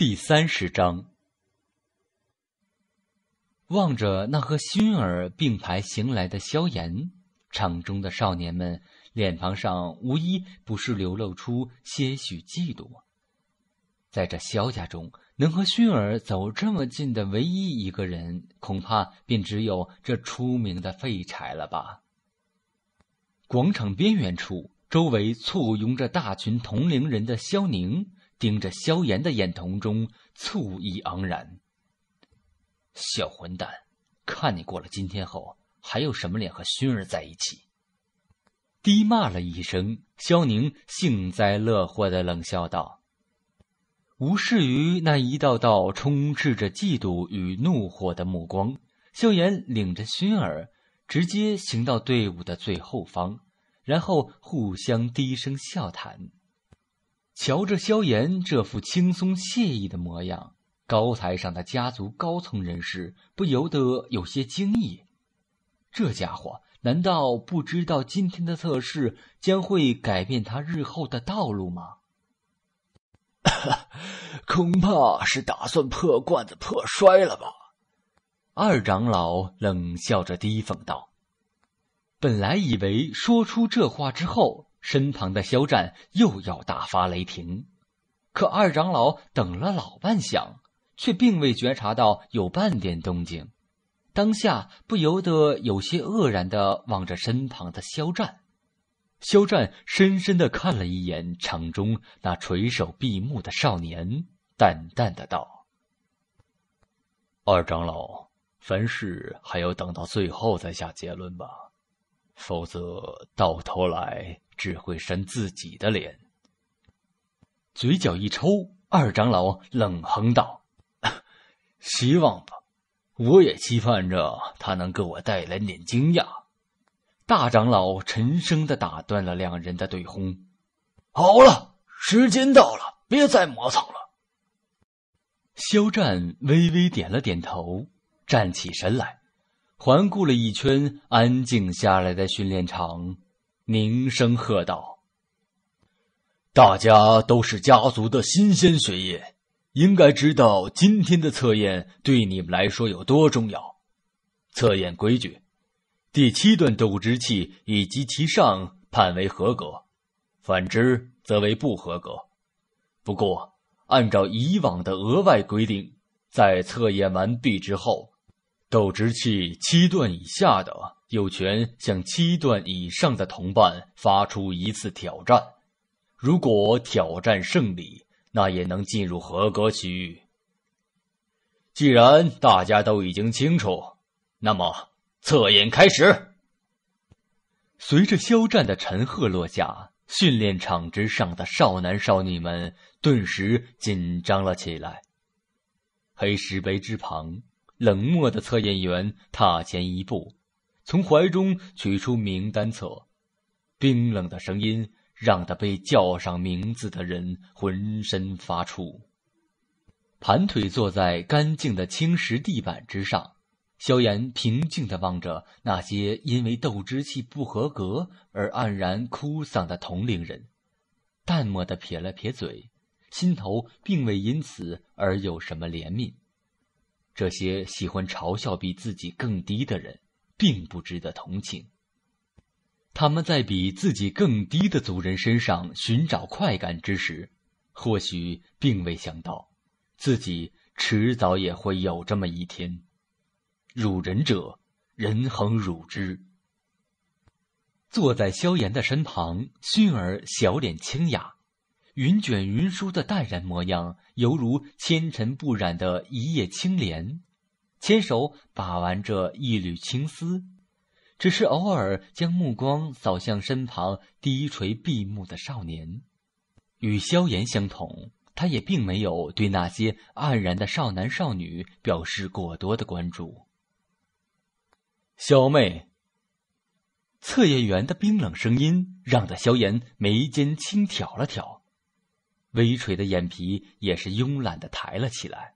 第三十章，望着那和熏儿并排行来的萧炎，场中的少年们脸庞上无一不是流露出些许嫉妒。在这萧家中，能和熏儿走这么近的唯一一个人，恐怕便只有这出名的废柴了吧。广场边缘处，周围簇拥着大群同龄人的萧宁。盯着萧炎的眼瞳中，醋意盎然。小混蛋，看你过了今天后，还有什么脸和薰儿在一起？低骂了一声，萧宁幸灾乐祸的冷笑道。无视于那一道道充斥着嫉妒与怒火的目光，萧炎领着熏儿直接行到队伍的最后方，然后互相低声笑谈。瞧着萧炎这副轻松惬意的模样，高台上的家族高层人士不由得有些惊异：这家伙难道不知道今天的测试将会改变他日后的道路吗？恐怕是打算破罐子破摔了吧！二长老冷笑着讥讽道：“本来以为说出这话之后。”身旁的肖战又要大发雷霆，可二长老等了老半晌，却并未觉察到有半点动静，当下不由得有些愕然的望着身旁的肖战。肖战深深的看了一眼场中那垂首闭目的少年，淡淡的道：“二长老，凡事还要等到最后再下结论吧，否则到头来。”只会扇自己的脸，嘴角一抽，二长老冷哼道：“希望吧，我也期盼着他能给我带来点惊讶。”大长老沉声的打断了两人的对轰：“好了，时间到了，别再磨蹭了。”肖战微微点了点头，站起身来，环顾了一圈安静下来的训练场。凝声喝道：“大家都是家族的新鲜血液，应该知道今天的测验对你们来说有多重要。测验规矩，第七段斗之气以及其上判为合格，反之则为不合格。不过，按照以往的额外规定，在测验完毕之后。”斗之气七段以下的有权向七段以上的同伴发出一次挑战，如果挑战胜利，那也能进入合格区域。既然大家都已经清楚，那么测验开始。随着肖战的陈赫落下，训练场之上的少男少女们顿时紧张了起来。黑石碑之旁。冷漠的测验员踏前一步，从怀中取出名单册，冰冷的声音让他被叫上名字的人浑身发怵。盘腿坐在干净的青石地板之上，萧炎平静地望着那些因为斗之气不合格而黯然哭丧的同龄人，淡漠地撇了撇嘴，心头并未因此而有什么怜悯。这些喜欢嘲笑比自己更低的人，并不值得同情。他们在比自己更低的族人身上寻找快感之时，或许并未想到，自己迟早也会有这么一天。辱人者，人恒辱之。坐在萧炎的身旁，薰儿小脸清雅。云卷云舒的淡然模样，犹如纤尘不染的一叶青莲，牵手把玩着一缕青丝，只是偶尔将目光扫向身旁低垂闭目的少年。与萧炎相同，他也并没有对那些黯然的少男少女表示过多的关注。小妹，测验员的冰冷声音让得萧炎眉间轻挑了挑。微垂的眼皮也是慵懒的抬了起来。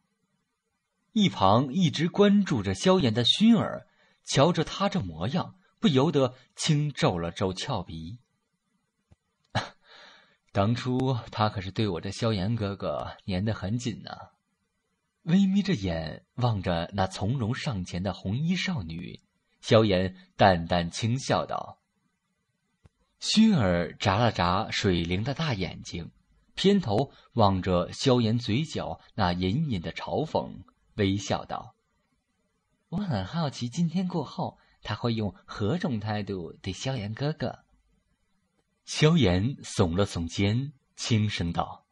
一旁一直关注着萧炎的熏儿，瞧着他这模样，不由得轻皱了皱俏鼻。当初他可是对我这萧炎哥哥粘得很紧呢。微眯着眼望着那从容上前的红衣少女，萧炎淡淡轻笑道：“熏儿眨了眨水灵的大眼睛。”偏头望着萧炎嘴角那隐隐的嘲讽，微笑道：“我很好奇，今天过后，他会用何种态度对萧炎哥哥？”萧炎耸了耸肩，轻声道：“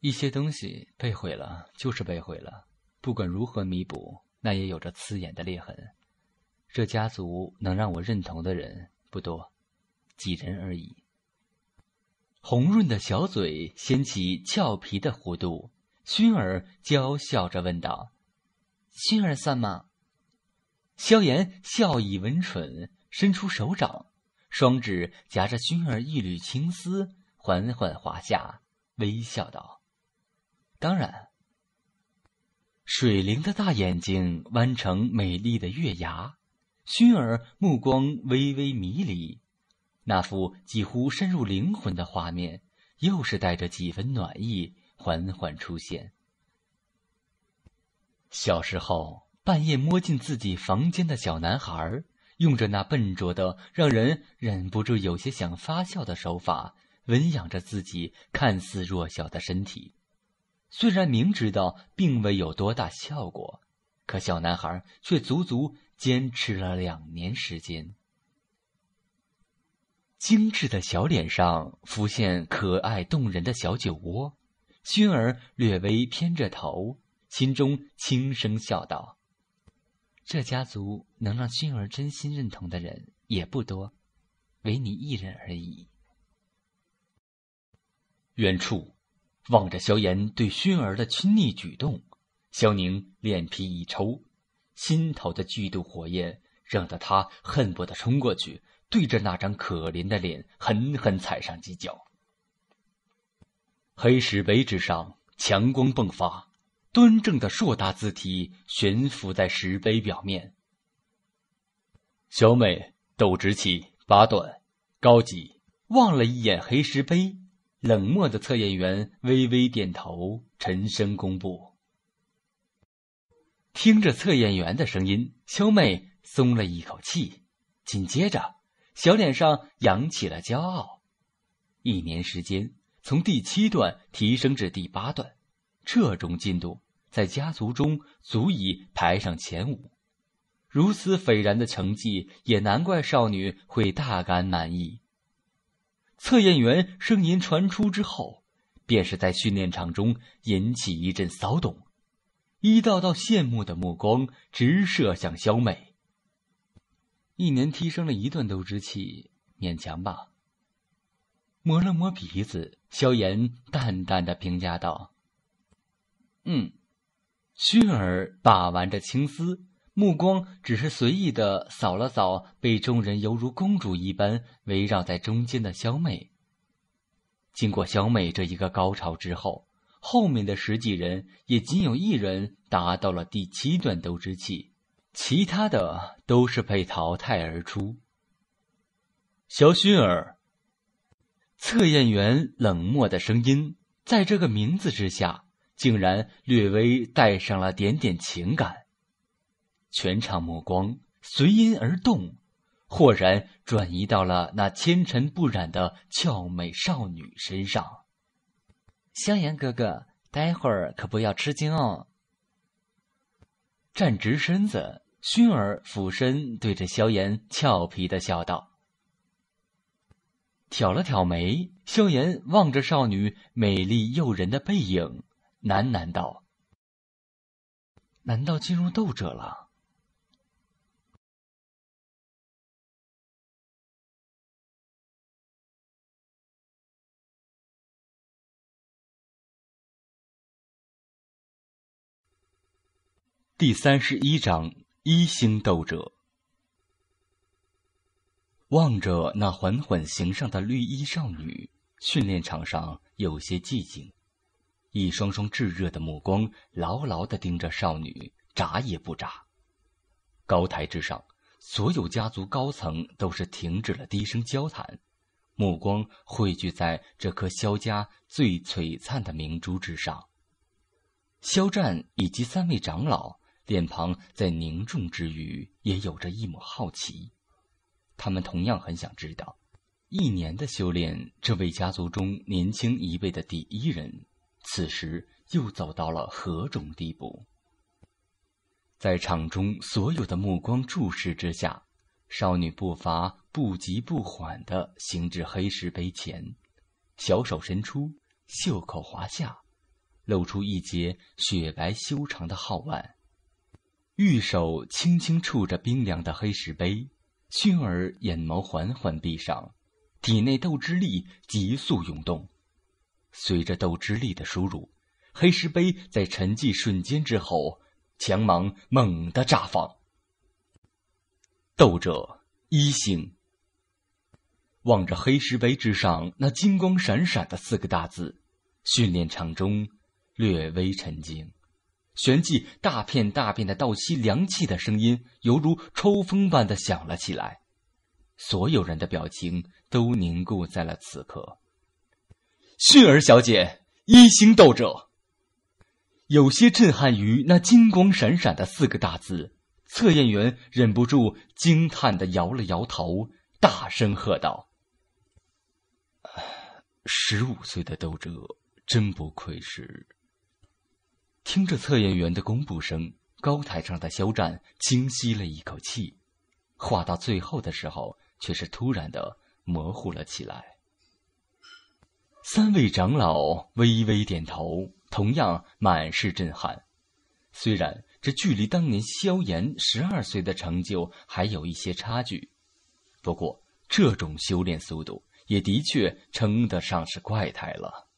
一些东西被毁了，就是被毁了，不管如何弥补，那也有着刺眼的裂痕。这家族能让我认同的人不多，几人而已。”红润的小嘴掀起俏皮的弧度，熏儿娇笑着问道：“熏儿算吗？”萧炎笑意温纯，伸出手掌，双指夹着熏儿一缕青丝，缓缓滑下，微笑道：“当然。”水灵的大眼睛弯成美丽的月牙，熏儿目光微微迷离。那幅几乎深入灵魂的画面，又是带着几分暖意，缓缓出现。小时候半夜摸进自己房间的小男孩，用着那笨拙的、让人忍不住有些想发笑的手法，温养着自己看似弱小的身体。虽然明知道并未有多大效果，可小男孩却足足坚持了两年时间。精致的小脸上浮现可爱动人的小酒窝，薰儿略微偏着头，心中轻声笑道：“这家族能让薰儿真心认同的人也不多，唯你一人而已。”远处，望着萧炎对薰儿的亲昵举动，萧宁脸皮一抽，心头的嫉妒火焰让得他恨不得冲过去。对着那张可怜的脸狠狠踩上几脚。黑石碑之上，强光迸发，端正的硕大字体悬浮在石碑表面。小美斗直起，八短，高级。望了一眼黑石碑，冷漠的测验员微微点头，沉声公布。听着测验员的声音，小美松了一口气，紧接着。小脸上扬起了骄傲。一年时间，从第七段提升至第八段，这种进度在家族中足以排上前五。如此斐然的成绩，也难怪少女会大感满意。测验员声音传出之后，便是在训练场中引起一阵骚动，一道道羡慕的目光直射向小美。一年提升了一段斗之气，勉强吧。摸了摸鼻子，萧炎淡淡的评价道：“嗯。”薰儿把玩着青丝，目光只是随意的扫了扫被众人犹如公主一般围绕在中间的萧美。经过小美这一个高潮之后，后面的十几人也仅有一人达到了第七段斗之气。其他的都是被淘汰而出。小薰儿，测验员冷漠的声音在这个名字之下，竟然略微带上了点点情感。全场目光随音而动，豁然转移到了那纤尘不染的俏美少女身上。香炎哥哥，待会儿可不要吃惊哦。站直身子，熏儿俯身对着萧炎俏皮的笑道。挑了挑眉，萧炎望着少女美丽诱人的背影，喃喃道：“难道进入斗者了？”第三十一章一星斗者。望着那缓缓行上的绿衣少女，训练场上有些寂静，一双双炙热的目光牢牢地盯着少女，眨也不眨。高台之上，所有家族高层都是停止了低声交谈，目光汇聚在这颗萧家最璀璨的明珠之上。肖战以及三位长老。脸庞在凝重之余，也有着一抹好奇。他们同样很想知道，一年的修炼，这位家族中年轻一辈的第一人，此时又走到了何种地步？在场中所有的目光注视之下，少女步伐不急不缓地行至黑石碑前，小手伸出，袖口滑下，露出一截雪白修长的皓腕。玉手轻轻触着冰凉的黑石碑，薰儿眼眸缓缓闭上，体内斗之力急速涌动。随着斗之力的输入，黑石碑在沉寂瞬间之后，强芒猛地炸放。斗者一星。望着黑石碑之上那金光闪闪的四个大字，训练场中略微沉静。旋即，大片大片的倒吸凉气的声音，犹如抽风般的响了起来。所有人的表情都凝固在了此刻。迅儿小姐，一星斗者。有些震撼于那金光闪闪的四个大字，测验员忍不住惊叹的摇了摇头，大声喝道：“十五岁的斗者，真不愧是！”听着测验员的公布声，高台上的肖战轻吸了一口气，话到最后的时候，却是突然的模糊了起来。三位长老微微点头，同样满是震撼。虽然这距离当年萧炎十二岁的成就还有一些差距，不过这种修炼速度也的确称得上是怪胎了。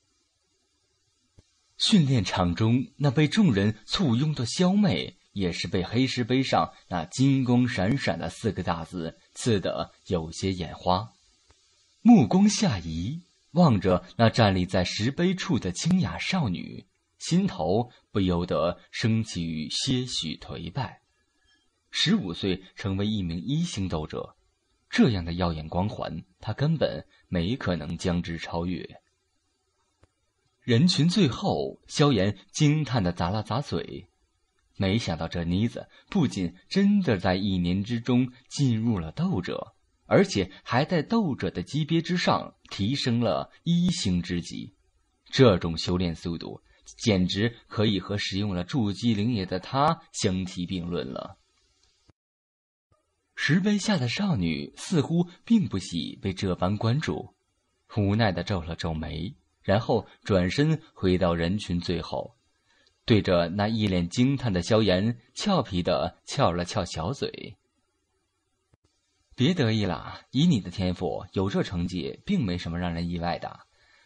训练场中，那被众人簇拥的萧妹，也是被黑石碑上那金光闪闪的四个大字刺得有些眼花，目光下移，望着那站立在石碑处的清雅少女，心头不由得升起些许颓败。十五岁成为一名一星斗者，这样的耀眼光环，他根本没可能将之超越。人群最后，萧炎惊叹的咂了咂嘴，没想到这妮子不仅真的在一年之中进入了斗者，而且还在斗者的级别之上提升了一星之级，这种修炼速度简直可以和使用了筑基灵液的他相提并论了。石碑下的少女似乎并不喜被这般关注，无奈的皱了皱眉。然后转身回到人群最后，对着那一脸惊叹的萧炎，俏皮的翘了翘小嘴。“别得意了，以你的天赋，有这成绩并没什么让人意外的。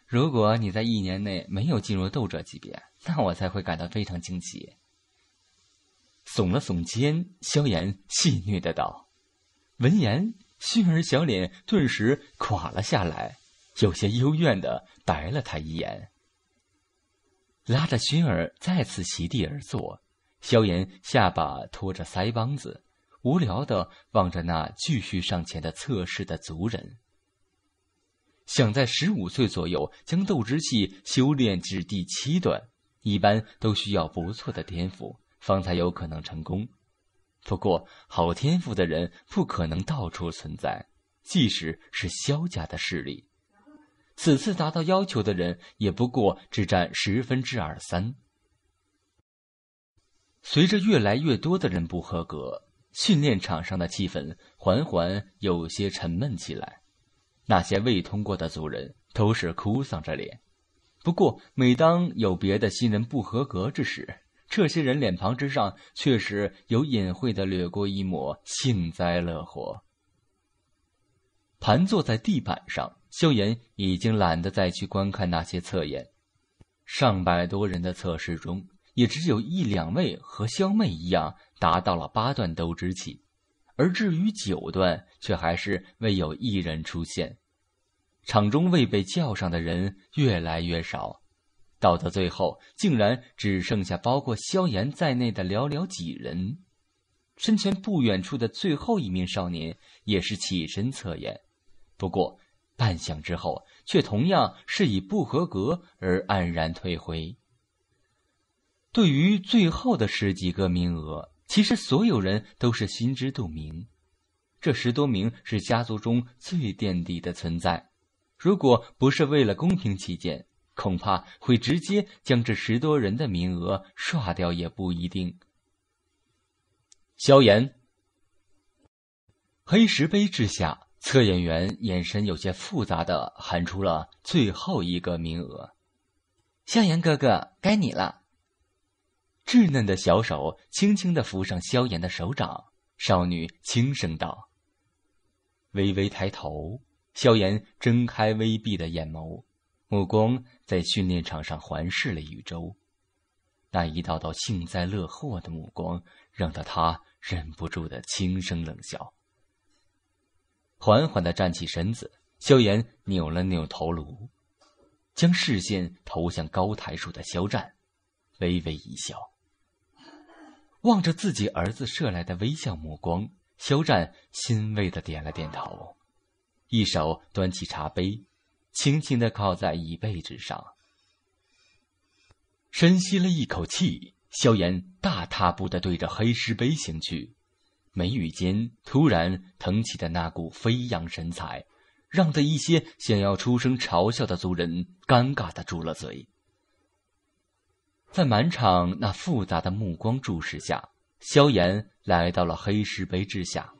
如果你在一年内没有进入斗者级别，那我才会感到非常惊奇。”耸了耸肩，萧炎戏谑的道。闻言，薰儿小脸顿时垮了下来。有些幽怨的白了他一眼，拉着熏儿再次席地而坐。萧炎下巴托着腮帮子，无聊的望着那继续上前的测试的族人。想在十五岁左右将斗之气修炼至第七段，一般都需要不错的天赋，方才有可能成功。不过，好天赋的人不可能到处存在，即使是萧家的势力。此次达到要求的人也不过只占十分之二三。随着越来越多的人不合格，训练场上的气氛缓缓有些沉闷起来。那些未通过的族人都是哭丧着脸，不过每当有别的新人不合格之时，这些人脸庞之上却是有隐晦的掠过一抹幸灾乐祸。盘坐在地板上。萧炎已经懒得再去观看那些测验，上百多人的测试中，也只有一两位和萧妹一样达到了八段斗之气，而至于九段，却还是未有一人出现。场中未被叫上的人越来越少，到的最后，竟然只剩下包括萧炎在内的寥寥几人。身前不远处的最后一名少年也是起身测验，不过。半响之后，却同样是以不合格而黯然退回。对于最后的十几个名额，其实所有人都是心知肚明。这十多名是家族中最垫底的存在，如果不是为了公平起见，恐怕会直接将这十多人的名额刷掉，也不一定。萧炎，黑石碑之下。测验员眼神有些复杂的喊出了最后一个名额：“萧炎哥哥，该你了。”稚嫩的小手轻轻的扶上萧炎的手掌，少女轻声道。微微抬头，萧炎睁开微闭的眼眸，目光在训练场上环视了一周，那一道道幸灾乐祸的目光，让得他忍不住的轻声冷笑。缓缓的站起身子，萧炎扭了扭头颅，将视线投向高台处的肖战，微微一笑。望着自己儿子射来的微笑目光，肖战欣慰的点了点头，一手端起茶杯，轻轻的靠在椅背之上。深吸了一口气，萧炎大踏步的对着黑石碑行去。眉宇间突然腾起的那股飞扬神采，让得一些想要出声嘲笑的族人尴尬的住了嘴。在满场那复杂的目光注视下，萧炎来到了黑石碑之下，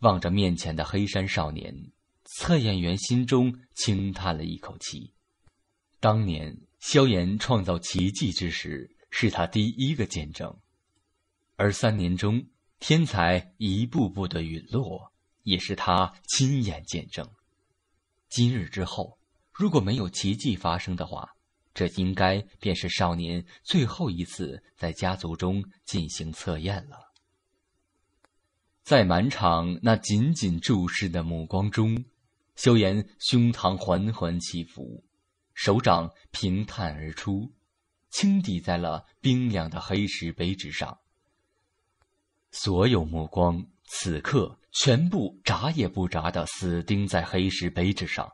望着面前的黑山少年，测验员心中轻叹了一口气。当年萧炎创造奇迹之时，是他第一个见证。而三年中，天才一步步的陨落，也是他亲眼见证。今日之后，如果没有奇迹发生的话，这应该便是少年最后一次在家族中进行测验了。在满场那紧紧注视的目光中，萧炎胸膛缓缓起伏，手掌平坦而出，轻抵在了冰凉的黑石碑之上。所有目光此刻全部眨也不眨的死盯在黑石碑之上，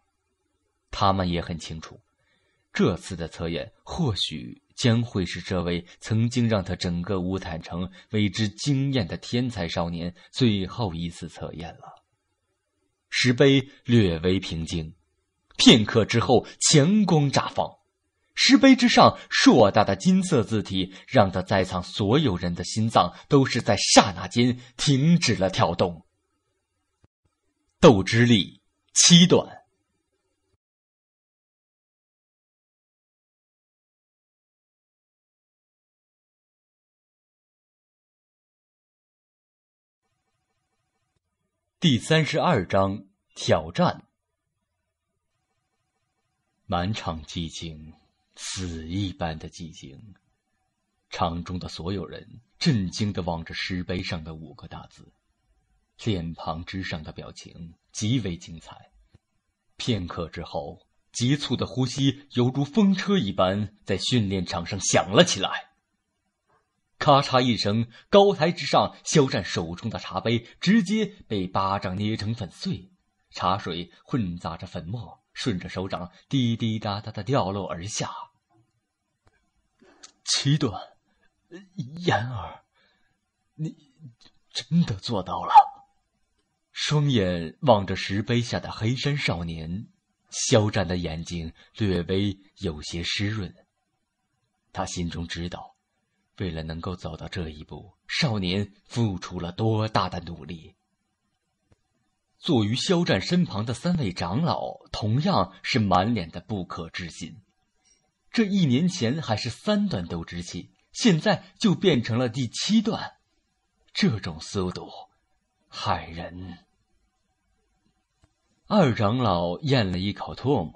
他们也很清楚，这次的测验或许将会是这位曾经让他整个乌坦城为之惊艳的天才少年最后一次测验了。石碑略微平静，片刻之后，强光乍放。石碑之上，硕大的金色字体，让他在场所有人的心脏都是在刹那间停止了跳动。斗之力七段。第三十二章：挑战。满场寂静。死一般的寂静，场中的所有人震惊的望着石碑上的五个大字，脸庞之上的表情极为精彩。片刻之后，急促的呼吸犹如风车一般在训练场上响了起来。咔嚓一声，高台之上，肖战手中的茶杯直接被巴掌捏成粉碎，茶水混杂着粉末，顺着手掌滴滴答答的掉落而下。七段，言儿，你真的做到了！双眼望着石碑下的黑山少年，肖战的眼睛略微有些湿润。他心中知道，为了能够走到这一步，少年付出了多大的努力。坐于肖战身旁的三位长老，同样是满脸的不可置信。这一年前还是三段斗之气，现在就变成了第七段，这种速度，骇人。二长老咽了一口唾沫，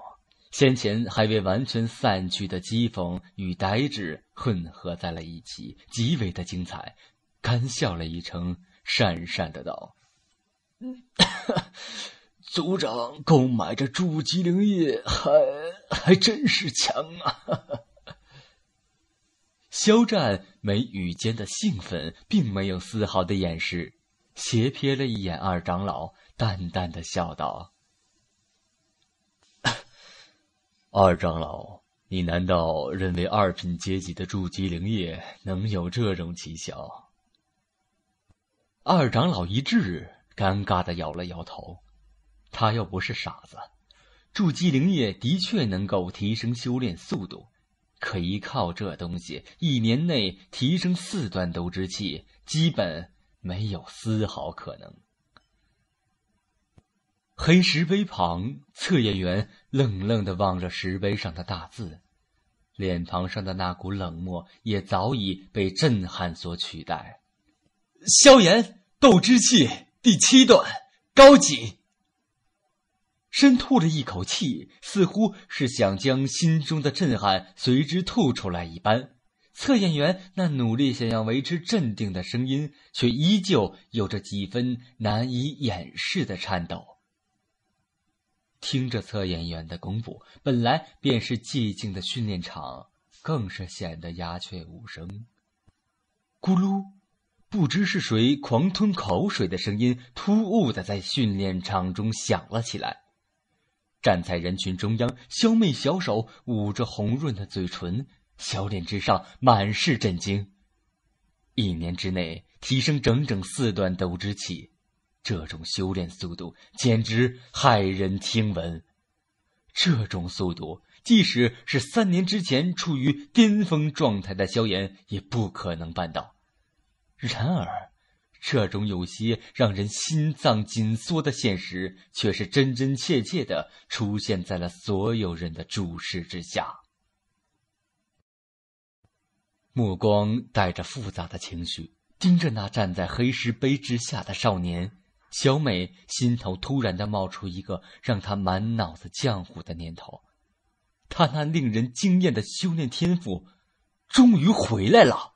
先前还未完全散去的讥讽与呆滞混合在了一起，极为的精彩，干笑了一声，讪讪的道：“嗯。”族长购买这筑基灵液，还还真是强啊！肖战眉宇间的兴奋并没有丝毫的掩饰，斜瞥了一眼二长老，淡淡的笑道：“二长老，你难道认为二品阶级的筑基灵液能有这种奇效？”二长老一滞，尴尬的摇了摇头。他又不是傻子，筑基灵液的确能够提升修炼速度，可依靠这东西，一年内提升四段斗之气，基本没有丝毫可能。黑石碑旁，测验员愣愣的望着石碑上的大字，脸庞上的那股冷漠也早已被震撼所取代。萧炎，斗之气第七段，高级。深吐了一口气，似乎是想将心中的震撼随之吐出来一般。测验员那努力想要维持镇定的声音，却依旧有着几分难以掩饰的颤抖。听着测验员的公布，本来便是寂静的训练场，更是显得鸦雀无声。咕噜，不知是谁狂吞口水的声音，突兀的在训练场中响了起来。站在人群中央，萧媚小手捂着红润的嘴唇，小脸之上满是震惊。一年之内提升整整四段斗之气，这种修炼速度简直骇人听闻。这种速度，即使是三年之前处于巅峰状态的萧炎也不可能办到。然而。这种有些让人心脏紧缩的现实，却是真真切切的出现在了所有人的注视之下。目光带着复杂的情绪，盯着那站在黑石碑之下的少年小美，心头突然的冒出一个让她满脑子浆糊的念头：她那令人惊艳的修炼天赋，终于回来了。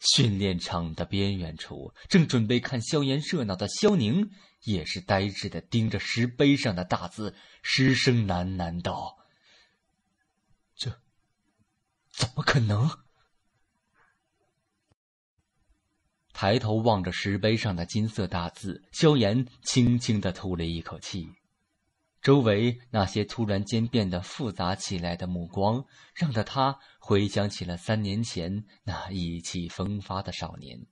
训练场的边缘处，正准备看萧炎热闹的萧宁，也是呆滞的盯着石碑上的大字，失声喃喃道：“这怎么可能？”抬头望着石碑上的金色大字，萧炎轻轻的吐了一口气。周围那些突然间变得复杂起来的目光，让的他回想起了三年前那意气风发的少年。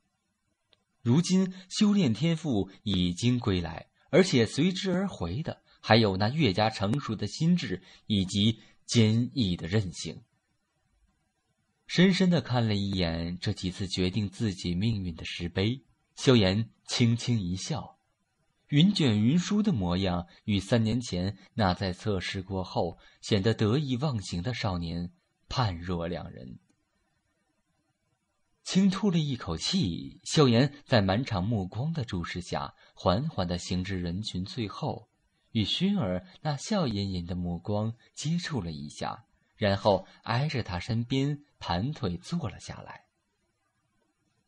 如今修炼天赋已经归来，而且随之而回的还有那越加成熟的心智以及坚毅的韧性。深深的看了一眼这几次决定自己命运的石碑，萧炎轻轻一笑。云卷云舒的模样，与三年前那在测试过后显得得意忘形的少年，判若两人。轻吐了一口气，秀妍在满场目光的注视下，缓缓地行至人群最后，与熏儿那笑吟吟的目光接触了一下，然后挨着他身边盘腿坐了下来。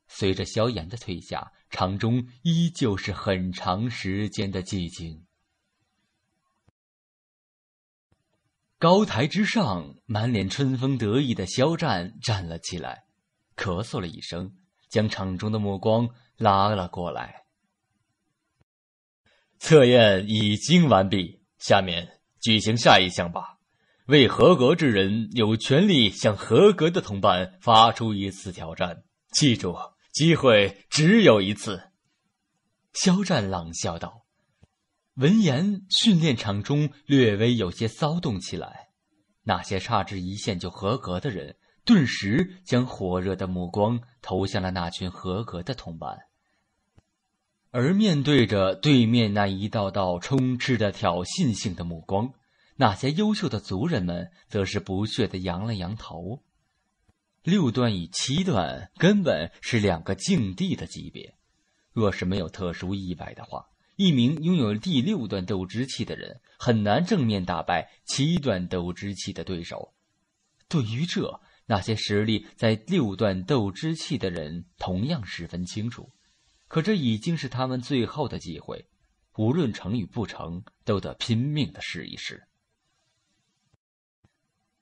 随着萧炎的退下，场中依旧是很长时间的寂静。高台之上，满脸春风得意的肖战站了起来，咳嗽了一声，将场中的目光拉了过来。测验已经完毕，下面举行下一项吧。未合格之人有权利向合格的同伴发出一次挑战。记住。机会只有一次，肖战冷笑道。闻言，训练场中略微有些骚动起来，那些差之一线就合格的人，顿时将火热的目光投向了那群合格的同伴。而面对着对面那一道道充斥着挑衅性的目光，那些优秀的族人们，则是不屑的扬了扬头。六段与七段根本是两个境地的级别，若是没有特殊意外的话，一名拥有第六段斗之气的人很难正面打败七段斗之气的对手。对于这，那些实力在六段斗之气的人同样十分清楚。可这已经是他们最后的机会，无论成与不成，都得拼命的试一试。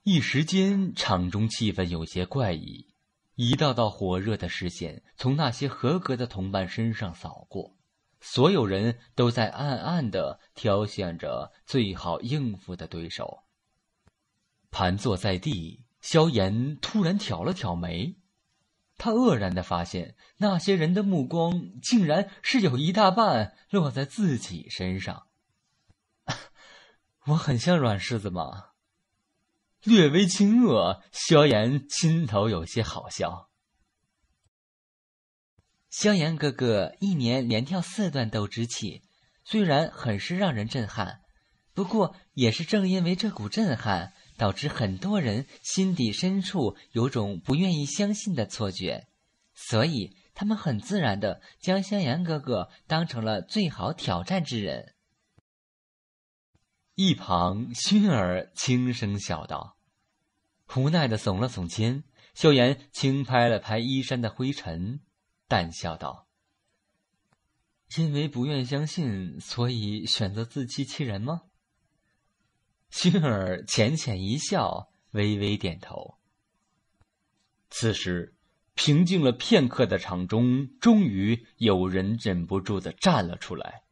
一时间，场中气氛有些怪异，一道道火热的视线从那些合格的同伴身上扫过，所有人都在暗暗的挑选着最好应付的对手。盘坐在地，萧炎突然挑了挑眉，他愕然的发现，那些人的目光竟然是有一大半落在自己身上。我很像软柿子吗？略微轻弱，萧炎心头有些好笑。萧炎哥哥一年连跳四段斗之气，虽然很是让人震撼，不过也是正因为这股震撼，导致很多人心底深处有种不愿意相信的错觉，所以他们很自然的将萧炎哥哥当成了最好挑战之人。一旁，熏儿轻声笑道：“无奈的耸了耸肩。”萧炎轻拍了拍衣衫的灰尘，淡笑道：“因为不愿相信，所以选择自欺欺人吗？”薰儿浅浅一笑，微微点头。此时，平静了片刻的场中，终于有人忍不住的站了出来。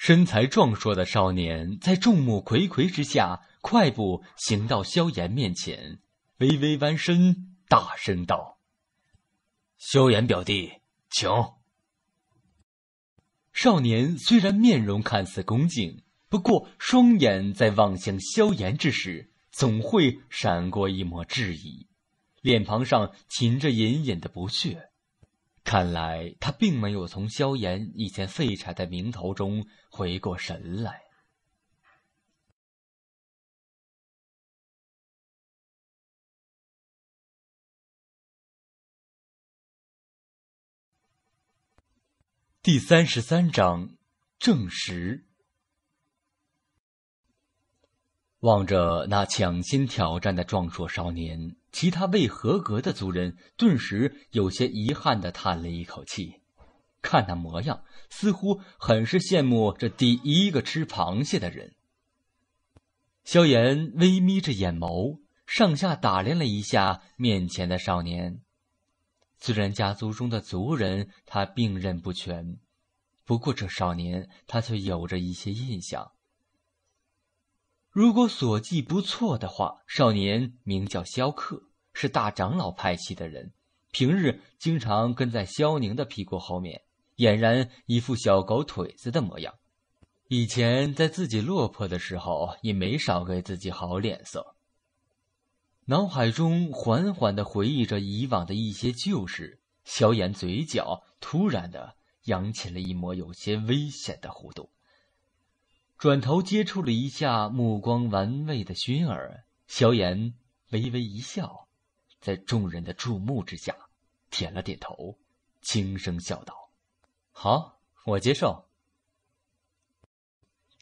身材壮硕的少年在众目睽睽之下快步行到萧炎面前，微微弯身，大声道：“萧炎表弟，请。”少年虽然面容看似恭敬，不过双眼在望向萧炎之时，总会闪过一抹质疑，脸庞上噙着隐隐的不屑。看来他并没有从萧炎以前废柴的名头中回过神来。第三十三章，证实。望着那抢先挑战的壮硕少年。其他未合格的族人顿时有些遗憾的叹了一口气，看那模样，似乎很是羡慕这第一个吃螃蟹的人。萧炎微眯着眼眸，上下打量了一下面前的少年。虽然家族中的族人他并认不全，不过这少年他却有着一些印象。如果所记不错的话，少年名叫萧克，是大长老派系的人，平日经常跟在萧宁的屁股后面，俨然一副小狗腿子的模样。以前在自己落魄的时候，也没少给自己好脸色。脑海中缓缓地回忆着以往的一些旧事，萧炎嘴角突然的扬起了一抹有些危险的弧度。转头接触了一下目光玩味的薰儿，萧炎微微一笑，在众人的注目之下，点了点头，轻声笑道：“好，我接受。”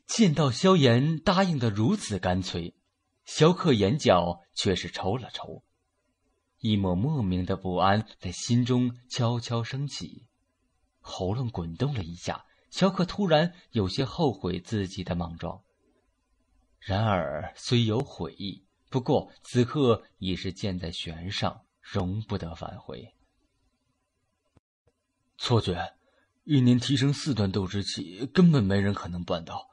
见到萧炎答应的如此干脆，萧克眼角却是抽了抽，一抹莫名的不安在心中悄悄升起，喉咙滚动了一下。小可突然有些后悔自己的莽撞。然而，虽有悔意，不过此刻已是箭在弦上，容不得返回。错觉，一年提升四段斗之气，根本没人可能办到，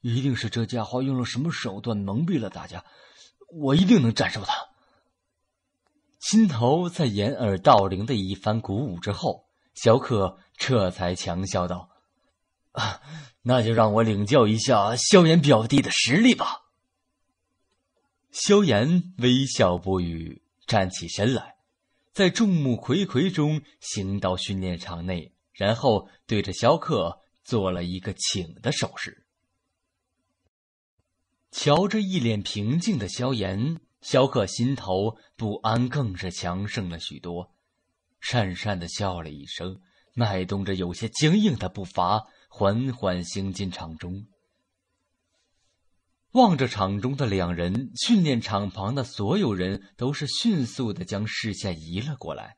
一定是这家伙用了什么手段蒙蔽了大家。我一定能战胜他。心头在掩耳盗铃的一番鼓舞之后，小可这才强笑道。那就让我领教一下萧炎表弟的实力吧。萧炎微笑不语，站起身来，在众目睽睽中行到训练场内，然后对着萧克做了一个请的手势。瞧着一脸平静的萧炎，萧克心头不安更是强盛了许多，讪讪的笑了一声，迈动着有些僵硬的步伐。缓缓行进场中，望着场中的两人，训练场旁的所有人都是迅速的将视线移了过来。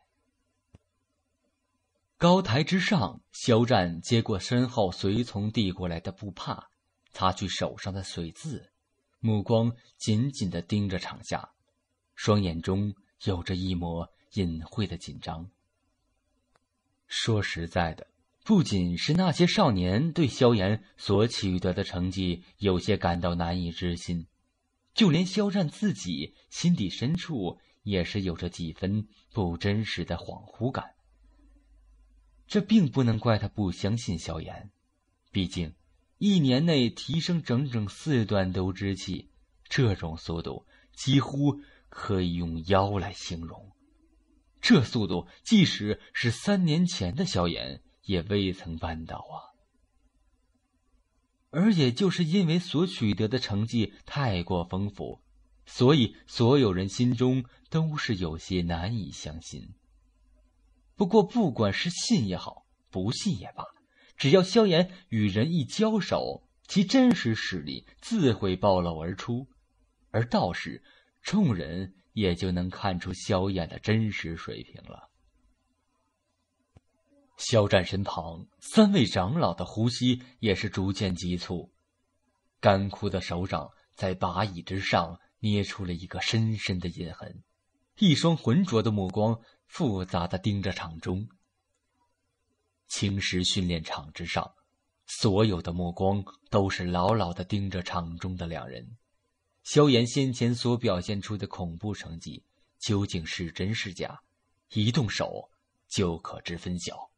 高台之上，肖战接过身后随从递过来的布帕，擦去手上的水渍，目光紧紧的盯着场下，双眼中有着一抹隐晦的紧张。说实在的。不仅是那些少年对萧炎所取得的成绩有些感到难以置信，就连肖战自己心底深处也是有着几分不真实的恍惚感。这并不能怪他不相信萧炎，毕竟，一年内提升整整四段斗之气，这种速度几乎可以用妖来形容。这速度，即使是三年前的萧炎。也未曾扳倒啊，而也就是因为所取得的成绩太过丰富，所以所有人心中都是有些难以相信。不过，不管是信也好，不信也罢，只要萧炎与人一交手，其真实实力自会暴露而出，而到时，众人也就能看出萧炎的真实水平了。肖战身旁三位长老的呼吸也是逐渐急促，干枯的手掌在把椅之上捏出了一个深深的印痕，一双浑浊的目光复杂的盯着场中。青石训练场之上，所有的目光都是牢牢的盯着场中的两人。萧炎先前所表现出的恐怖成绩究竟是真是假？一动手就可知分晓。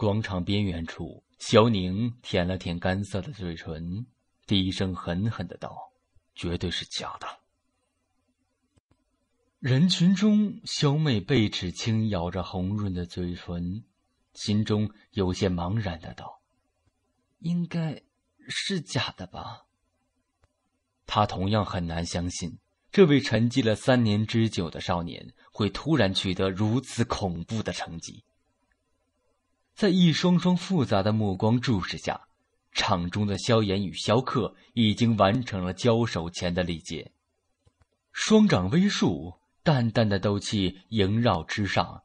广场边缘处，肖宁舔了舔干涩的嘴唇，低声狠狠的道：“绝对是假的。”人群中，小美被齿轻咬着红润的嘴唇，心中有些茫然的道：“应该是假的吧？”她同样很难相信，这位沉寂了三年之久的少年会突然取得如此恐怖的成绩。在一双双复杂的目光注视下，场中的萧炎与萧克已经完成了交手前的礼节。双掌微竖，淡淡的斗气萦绕之上，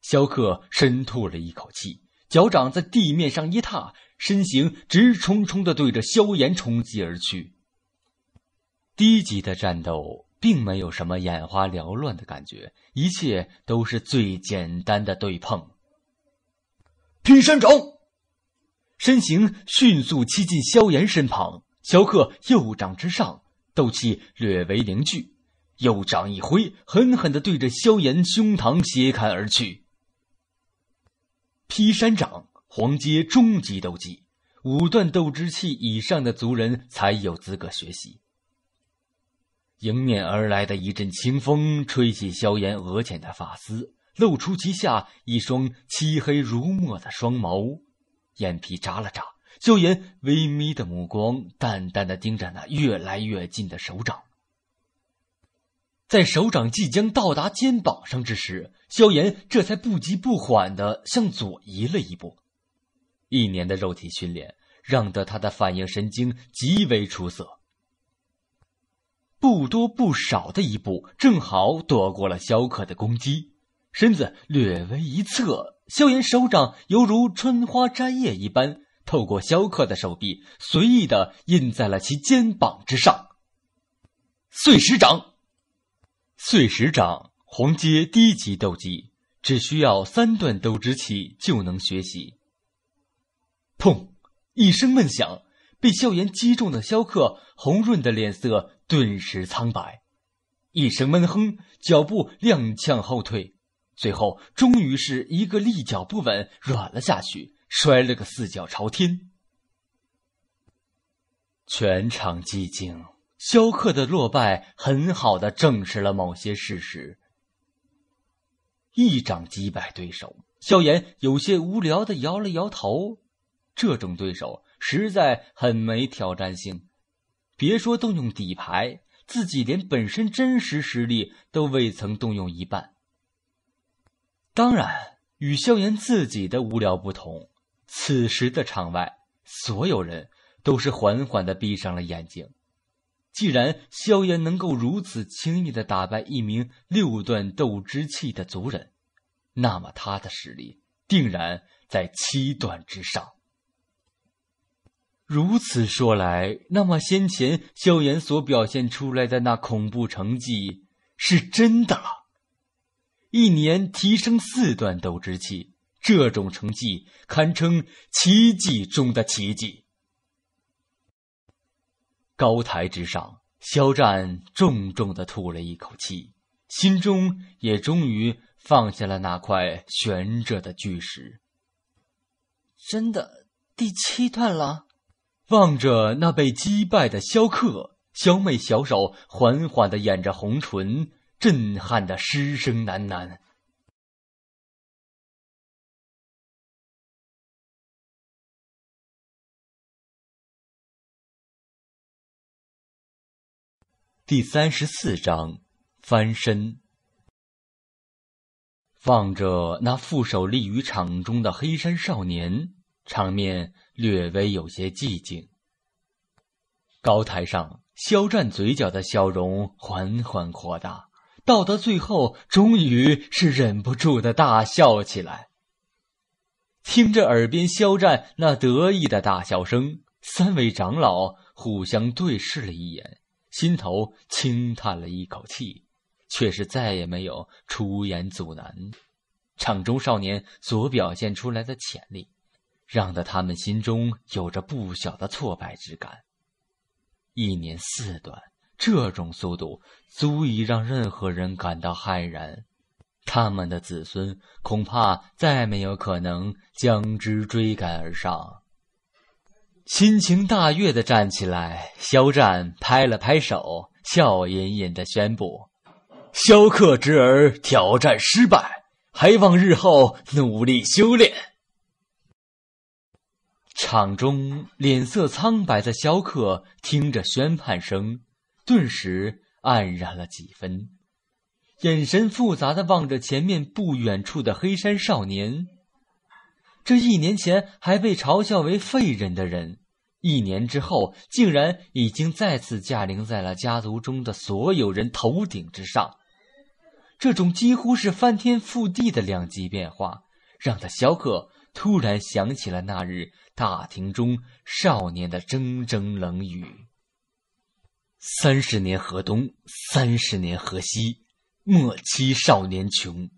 萧克深吐了一口气，脚掌在地面上一踏，身形直冲冲的对着萧炎冲击而去。低级的战斗并没有什么眼花缭乱的感觉，一切都是最简单的对碰。劈山掌，身形迅速欺近萧炎身旁。萧克右掌之上，斗气略为凝聚，右掌一挥，狠狠的对着萧炎胸膛斜砍而去。劈山掌，黄阶中级斗技，五段斗之气以上的族人才有资格学习。迎面而来的一阵清风，吹起萧炎额前的发丝。露出其下一双漆黑如墨的双眸，眼皮眨了眨，萧炎微眯的目光淡淡的盯着那越来越近的手掌，在手掌即将到达肩膀上之时，萧炎这才不急不缓的向左移了一步。一年的肉体训练让得他的反应神经极为出色，不多不少的一步，正好躲过了萧克的攻击。身子略微一侧，萧炎手掌犹如春花摘叶一般，透过萧克的手臂，随意的印在了其肩膀之上。碎石掌，碎石掌，黄阶低级斗技，只需要三段斗之气就能学习。砰！一声闷响，被萧炎击中的萧克红润的脸色顿时苍白，一声闷哼，脚步踉跄后退。最后，终于是一个立脚不稳，软了下去，摔了个四脚朝天。全场寂静，萧克的落败很好的证实了某些事实。一掌击败对手，萧炎有些无聊的摇了摇头，这种对手实在很没挑战性，别说动用底牌，自己连本身真实实力都未曾动用一半。当然，与萧炎自己的无聊不同，此时的场外，所有人都是缓缓的闭上了眼睛。既然萧炎能够如此轻易的打败一名六段斗之气的族人，那么他的实力定然在七段之上。如此说来，那么先前萧炎所表现出来的那恐怖成绩是真的了。一年提升四段斗之气，这种成绩堪称奇迹中的奇迹。高台之上，肖战重重的吐了一口气，心中也终于放下了那块悬着的巨石。真的，第七段了。望着那被击败的肖克，小美小手缓缓的掩着红唇。震撼的失声喃喃。第三十四章，翻身。望着那负手立于场中的黑山少年，场面略微有些寂静。高台上，肖战嘴角的笑容缓缓扩大。到得最后，终于是忍不住的大笑起来。听着耳边肖战那得意的大笑声，三位长老互相对视了一眼，心头轻叹了一口气，却是再也没有出言阻拦。场中少年所表现出来的潜力，让得他们心中有着不小的挫败之感。一年四段。这种速度足以让任何人感到骇然，他们的子孙恐怕再没有可能将之追赶而上。心情大悦的站起来，肖战拍了拍手，笑吟吟的宣布：“肖克侄儿挑战失败，还望日后努力修炼。”场中脸色苍白的肖克听着宣判声。顿时黯然了几分，眼神复杂的望着前面不远处的黑山少年。这一年前还被嘲笑为废人的人，一年之后竟然已经再次驾临在了家族中的所有人头顶之上。这种几乎是翻天覆地的两极变化，让他萧克突然想起了那日大厅中少年的铮铮冷语。三十年河东，三十年河西，莫欺少年穷。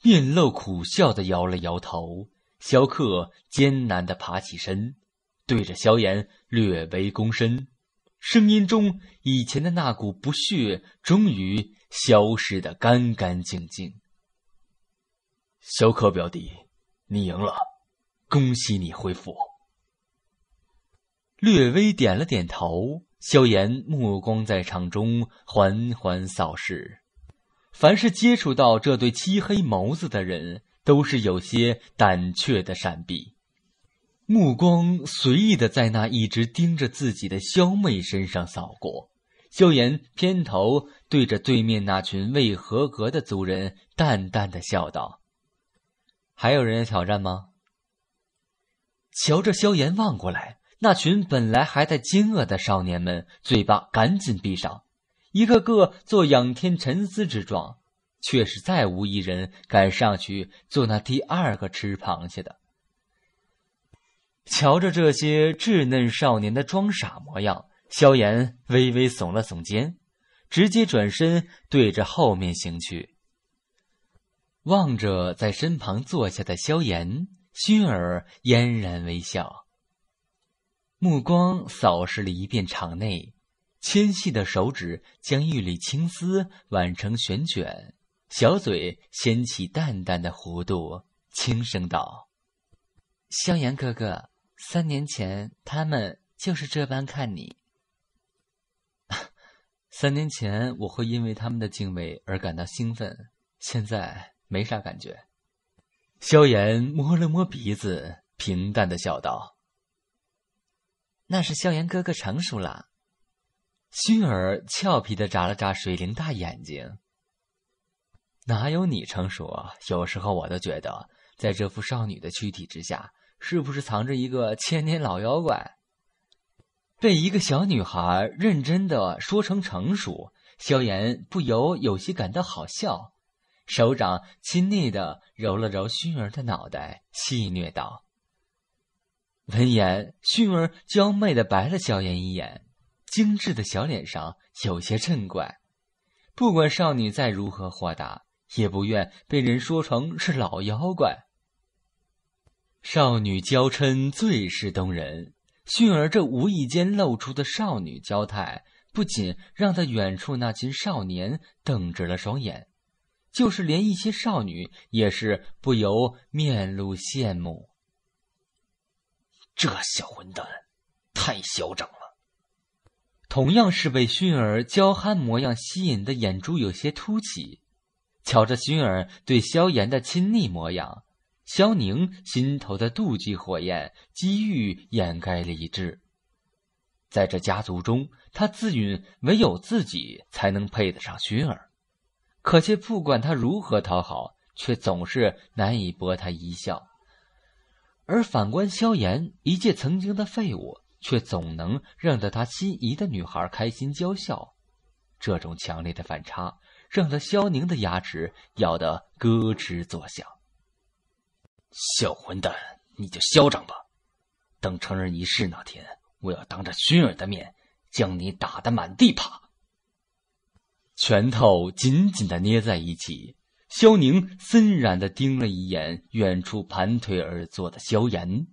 面露苦笑的摇了摇头，萧克艰难的爬起身，对着萧炎略微躬身，声音中以前的那股不屑终于消失的干干净净。萧克表弟，你赢了，恭喜你恢复。略微点了点头，萧炎目光在场中缓缓扫视，凡是接触到这对漆黑眸子的人，都是有些胆怯的闪避。目光随意的在那一直盯着自己的萧妹身上扫过，萧炎偏头对着对面那群未合格的族人淡淡的笑道：“还有人要挑战吗？”瞧着萧炎望过来。那群本来还在惊愕的少年们，嘴巴赶紧闭上，一个个做仰天沉思之状，却是再无一人敢上去做那第二个吃螃蟹的。瞧着这些稚嫩少年的装傻模样，萧炎微微耸了耸肩，直接转身对着后面行去。望着在身旁坐下的萧炎，薰儿嫣然微笑。目光扫视了一遍场内，纤细的手指将一缕青丝挽成旋卷，小嘴掀起淡淡的弧度，轻声道：“萧炎哥哥，三年前他们就是这般看你。三年前我会因为他们的敬畏而感到兴奋，现在没啥感觉。”萧炎摸了摸鼻子，平淡的笑道。那是萧炎哥哥成熟了，熏儿俏皮的眨了眨水灵大眼睛。哪有你成熟？有时候我都觉得，在这副少女的躯体之下，是不是藏着一个千年老妖怪？被一个小女孩认真的说成成熟，萧炎不由有些感到好笑，手掌亲昵的揉了揉熏儿的脑袋，戏谑道。闻言，迅儿娇媚的白了萧炎一眼，精致的小脸上有些嗔怪。不管少女再如何豁达，也不愿被人说成是老妖怪。少女娇嗔最是动人，迅儿这无意间露出的少女娇态，不仅让他远处那群少年瞪直了双眼，就是连一些少女也是不由面露羡慕。这小混蛋，太嚣张了。同样是被熏儿娇憨模样吸引的眼珠有些凸起，瞧着熏儿对萧炎的亲昵模样，萧宁心头的妒忌火焰机遇掩盖理智。在这家族中，他自允唯有自己才能配得上熏儿，可却不管他如何讨好，却总是难以博他一笑。而反观萧炎，一介曾经的废物，却总能让得他心仪的女孩开心娇笑。这种强烈的反差，让得萧宁的牙齿咬得咯吱作响。小混蛋，你就嚣张吧！等成人仪式那天，我要当着熏儿的面，将你打得满地爬。拳头紧紧的捏在一起。萧宁森然的盯了一眼远处盘腿而坐的萧炎。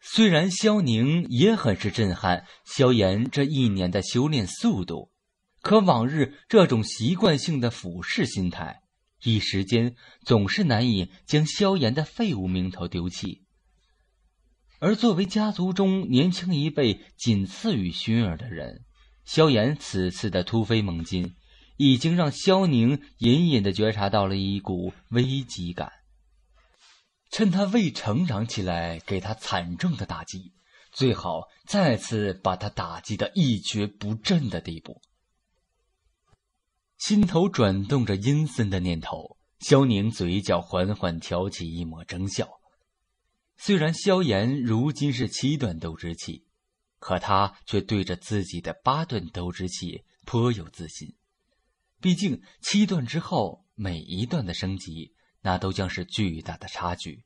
虽然萧宁也很是震撼萧炎这一年的修炼速度，可往日这种习惯性的俯视心态，一时间总是难以将萧炎的废物名头丢弃。而作为家族中年轻一辈仅次于薰儿的人，萧炎此次的突飞猛进。已经让萧宁隐隐的觉察到了一股危机感。趁他未成长起来，给他惨重的打击，最好再次把他打击的一蹶不振的地步。心头转动着阴森的念头，萧宁嘴角缓缓挑起一抹狰笑。虽然萧炎如今是七段斗之气，可他却对着自己的八段斗之气颇有自信。毕竟七段之后，每一段的升级，那都将是巨大的差距。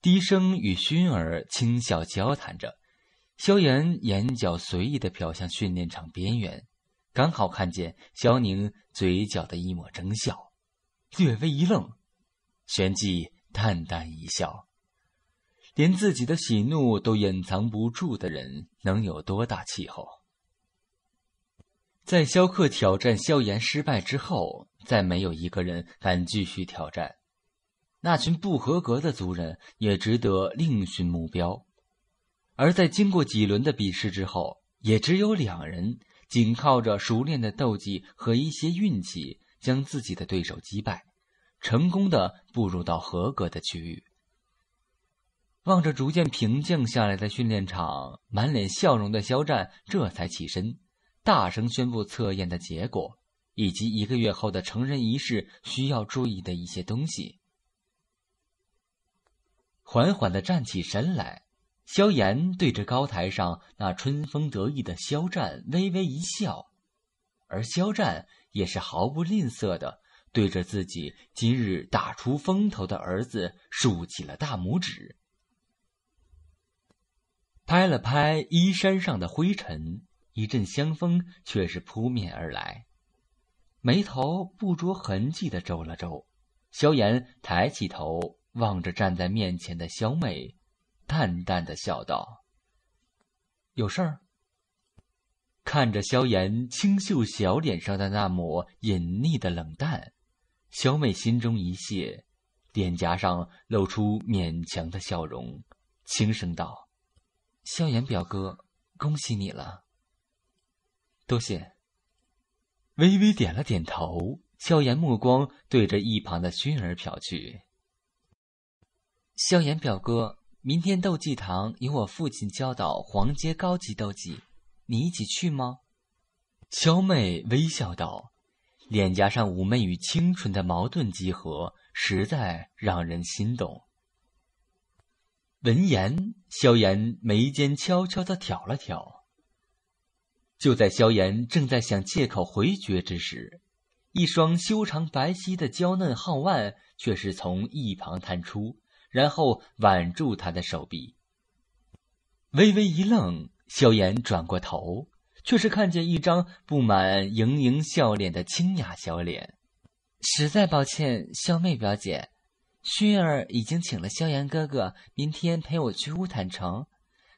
低声与熏儿轻笑交谈着，萧炎眼角随意的瞟向训练场边缘，刚好看见萧宁嘴角的一抹征笑，略微一愣，旋即淡淡一笑。连自己的喜怒都隐藏不住的人，能有多大气候？在萧克挑战萧炎失败之后，再没有一个人敢继续挑战。那群不合格的族人也值得另寻目标。而在经过几轮的比试之后，也只有两人仅靠着熟练的斗技和一些运气，将自己的对手击败，成功的步入到合格的区域。望着逐渐平静下来的训练场，满脸笑容的肖战这才起身。大声宣布测验的结果，以及一个月后的成人仪式需要注意的一些东西。缓缓的站起身来，萧炎对着高台上那春风得意的肖战微微一笑，而肖战也是毫不吝啬的对着自己今日打出风头的儿子竖起了大拇指，拍了拍衣衫上的灰尘。一阵香风却是扑面而来，眉头不着痕迹的皱了皱，萧炎抬起头望着站在面前的小美，淡淡的笑道：“有事儿？”看着萧炎清秀小脸上的那抹隐匿的冷淡，小美心中一泄，脸颊上露出勉强的笑容，轻声道：“萧炎表哥，恭喜你了。”多谢。微微点了点头，萧炎目光对着一旁的薰儿瞟去。萧炎表哥，明天斗技堂有我父亲教导黄阶高级斗技，你一起去吗？小妹微笑道，脸颊上妩媚与清纯的矛盾集合，实在让人心动。闻言，萧炎眉间悄悄的挑了挑。就在萧炎正在想借口回绝之时，一双修长白皙的娇嫩皓腕却是从一旁探出，然后挽住他的手臂。微微一愣，萧炎转过头，却是看见一张布满盈盈笑脸的清雅小脸。实在抱歉，萧妹表姐，薰儿已经请了萧炎哥哥明天陪我去乌坦城，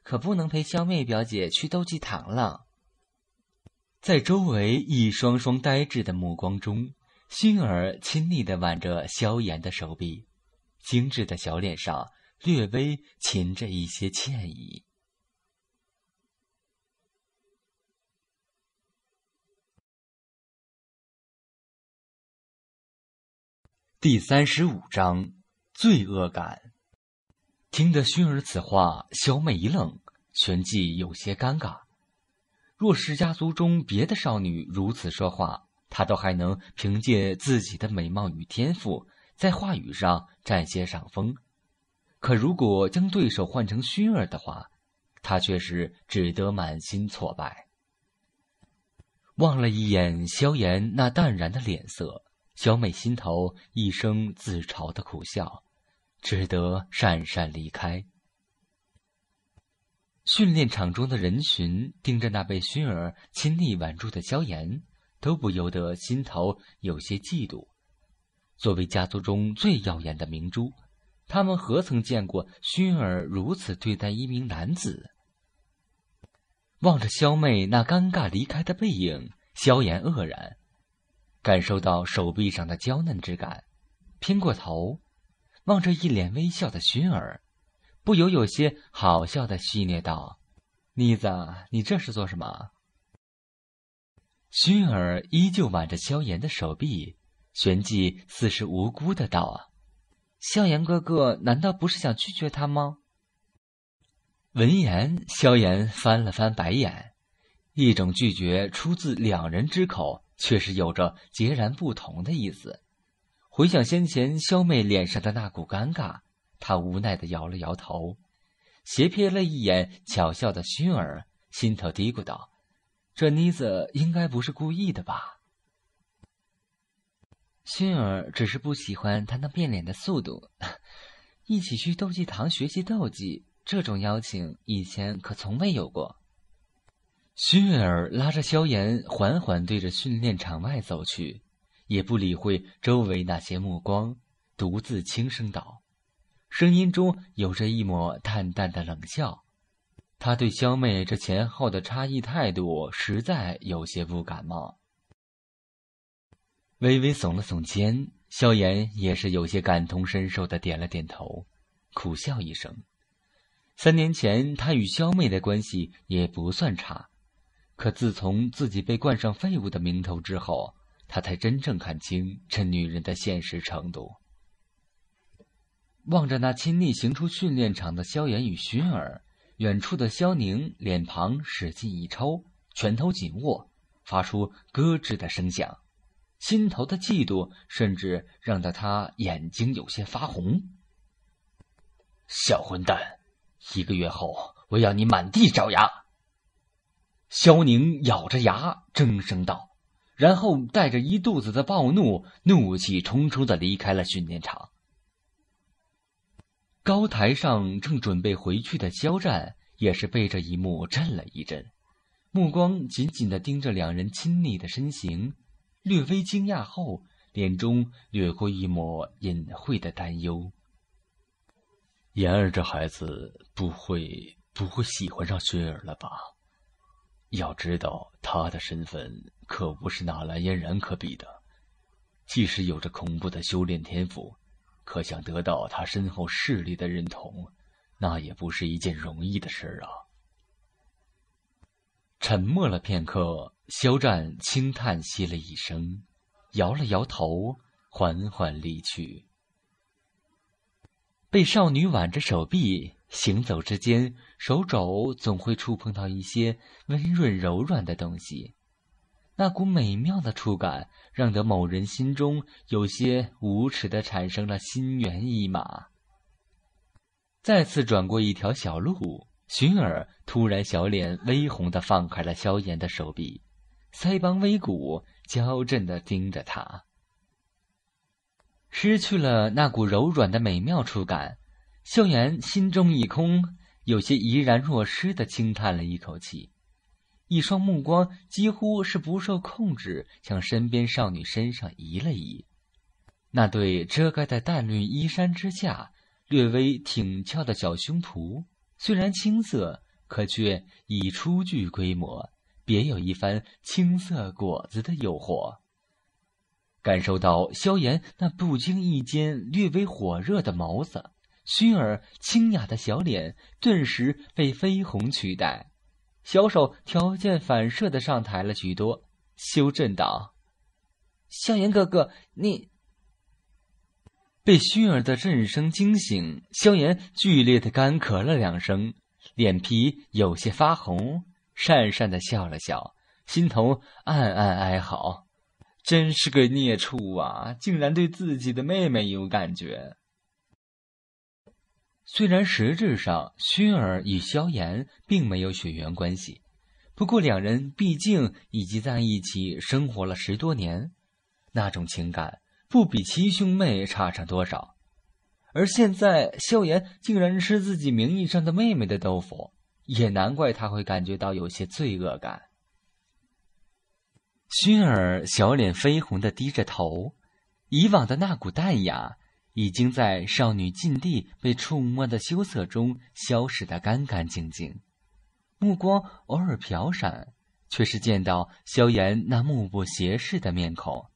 可不能陪萧妹表姐去斗鸡堂了。在周围一双双呆滞的目光中，心儿亲昵的挽着萧炎的手臂，精致的小脸上略微噙着一些歉意。第三十五章，罪恶感。听得薰儿此话，萧美一愣，旋即有些尴尬。若是家族中别的少女如此说话，她都还能凭借自己的美貌与天赋，在话语上占些上风。可如果将对手换成薰儿的话，她却是只得满心挫败。望了一眼萧炎那淡然的脸色，小美心头一声自嘲的苦笑，只得讪讪离开。训练场中的人群盯着那被熏儿亲力挽住的萧炎，都不由得心头有些嫉妒。作为家族中最耀眼的明珠，他们何曾见过熏儿如此对待一名男子？望着萧媚那尴尬离开的背影，萧炎愕然，感受到手臂上的娇嫩之感，偏过头，望着一脸微笑的熏儿。不由有些好笑的戏谑道：“妮子，你这是做什么？”薰儿依旧挽着萧炎的手臂，旋即似是无辜的道：“啊，萧炎哥哥，难道不是想拒绝他吗？”闻言，萧炎翻了翻白眼，一种拒绝出自两人之口，却是有着截然不同的意思。回想先前萧妹脸上的那股尴尬。他无奈的摇了摇头，斜瞥了一眼巧笑的熏儿，心头嘀咕道：“这妮子应该不是故意的吧？”薰儿只是不喜欢他那变脸的速度。一起去斗技堂学习斗技，这种邀请以前可从未有过。熏儿拉着萧炎，缓缓对着训练场外走去，也不理会周围那些目光，独自轻声道。声音中有着一抹淡淡的冷笑，他对肖妹这前后的差异态度实在有些不感冒。微微耸了耸肩，萧炎也是有些感同身受的点了点头，苦笑一声。三年前，他与肖妹的关系也不算差，可自从自己被冠上废物的名头之后，他才真正看清这女人的现实程度。望着那亲昵行出训练场的萧炎与薰儿，远处的萧宁脸庞使劲一抽，拳头紧握，发出咯吱的声响，心头的嫉妒甚至让得他眼睛有些发红。小混蛋，一个月后我要你满地找牙！萧宁咬着牙，争声道，然后带着一肚子的暴怒，怒气冲冲的离开了训练场。高台上正准备回去的肖战也是被这一幕震了一震，目光紧紧地盯着两人亲昵的身形，略微惊讶后，脸中掠过一抹隐晦的担忧。妍儿这孩子不会不会喜欢上薰儿了吧？要知道她的身份可不是纳兰嫣然可比的，即使有着恐怖的修炼天赋。可想得到他身后势力的认同，那也不是一件容易的事儿啊。沉默了片刻，肖战轻叹息了一声，摇了摇头，缓缓离去。被少女挽着手臂行走之间，手肘总会触碰到一些温润柔软的东西。那股美妙的触感，让得某人心中有些无耻的产生了心猿意马。再次转过一条小路，寻儿突然小脸微红的放开了萧炎的手臂，腮帮微鼓，娇嗔的盯着他。失去了那股柔软的美妙触感，萧炎心中一空，有些怡然若失的轻叹了一口气。一双目光几乎是不受控制，向身边少女身上移了移。那对遮盖在淡绿衣衫之下、略微挺翘的小胸脯，虽然青涩，可却已初具规模，别有一番青涩果子的诱惑。感受到萧炎那不经意间略微火热的眸子，薰儿清雅的小脸顿时被绯红取代。小手条件反射的上抬了许多，修正道：“萧炎哥哥，你。”被熏儿的震声惊醒，萧炎剧烈的干咳了两声，脸皮有些发红，讪讪的笑了笑，心头暗暗哀嚎：“真是个孽畜啊，竟然对自己的妹妹有感觉。”虽然实质上薰儿与萧炎并没有血缘关系，不过两人毕竟已经在一起生活了十多年，那种情感不比亲兄妹差上多少。而现在萧炎竟然是自己名义上的妹妹的豆腐，也难怪他会感觉到有些罪恶感。薰儿小脸绯红的低着头，以往的那股淡雅。已经在少女禁地被触摸的羞涩中消失的干干净净，目光偶尔瞟闪，却是见到萧炎那目不斜视的面孔。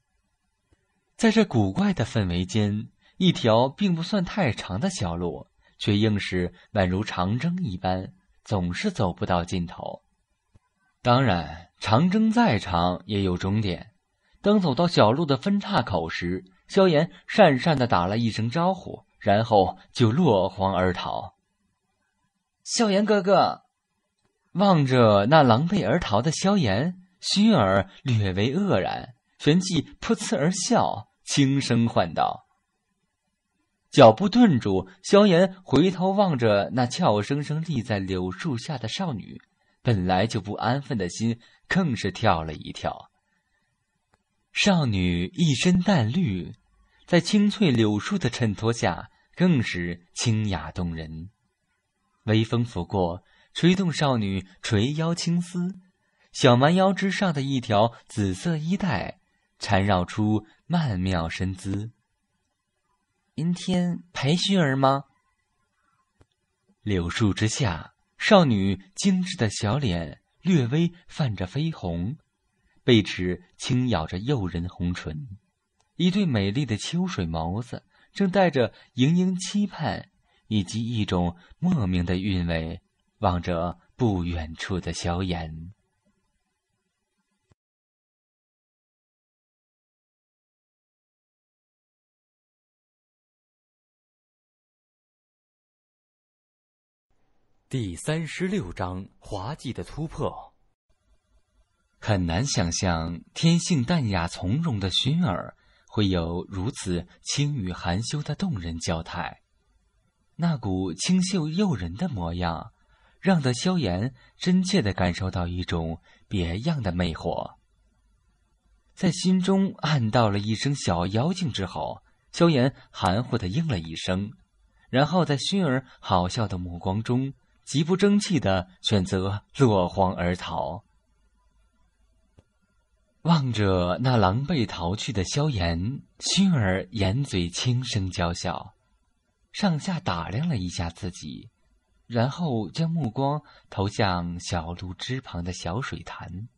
在这古怪的氛围间，一条并不算太长的小路，却硬是宛如长征一般，总是走不到尽头。当然，长征再长也有终点。当走到小路的分岔口时。萧炎讪讪的打了一声招呼，然后就落荒而逃。萧炎哥哥，望着那狼狈而逃的萧炎，薰儿略为愕然，旋即噗呲而笑，轻声唤道：“脚步顿住。”萧炎回头望着那俏生生立在柳树下的少女，本来就不安分的心更是跳了一跳。少女一身淡绿，在青翠柳树的衬托下，更是清雅动人。微风拂过，吹动少女垂腰青丝，小蛮腰之上的一条紫色衣带，缠绕出曼妙身姿。明天陪薰儿吗？柳树之下，少女精致的小脸略微泛着绯红。被齿轻咬着诱人红唇，一对美丽的秋水眸子正带着盈盈期盼，以及一种莫名的韵味，望着不远处的萧炎。第三十六章：滑稽的突破。很难想象，天性淡雅从容的熏儿会有如此轻语含羞的动人交态，那股清秀诱人的模样，让得萧炎真切的感受到一种别样的魅惑。在心中暗道了一声“小妖精”之后，萧炎含糊的应了一声，然后在熏儿好笑的目光中，极不争气的选择落荒而逃。望着那狼狈逃去的萧炎，薰儿掩嘴轻声娇笑，上下打量了一下自己，然后将目光投向小路之旁的小水潭。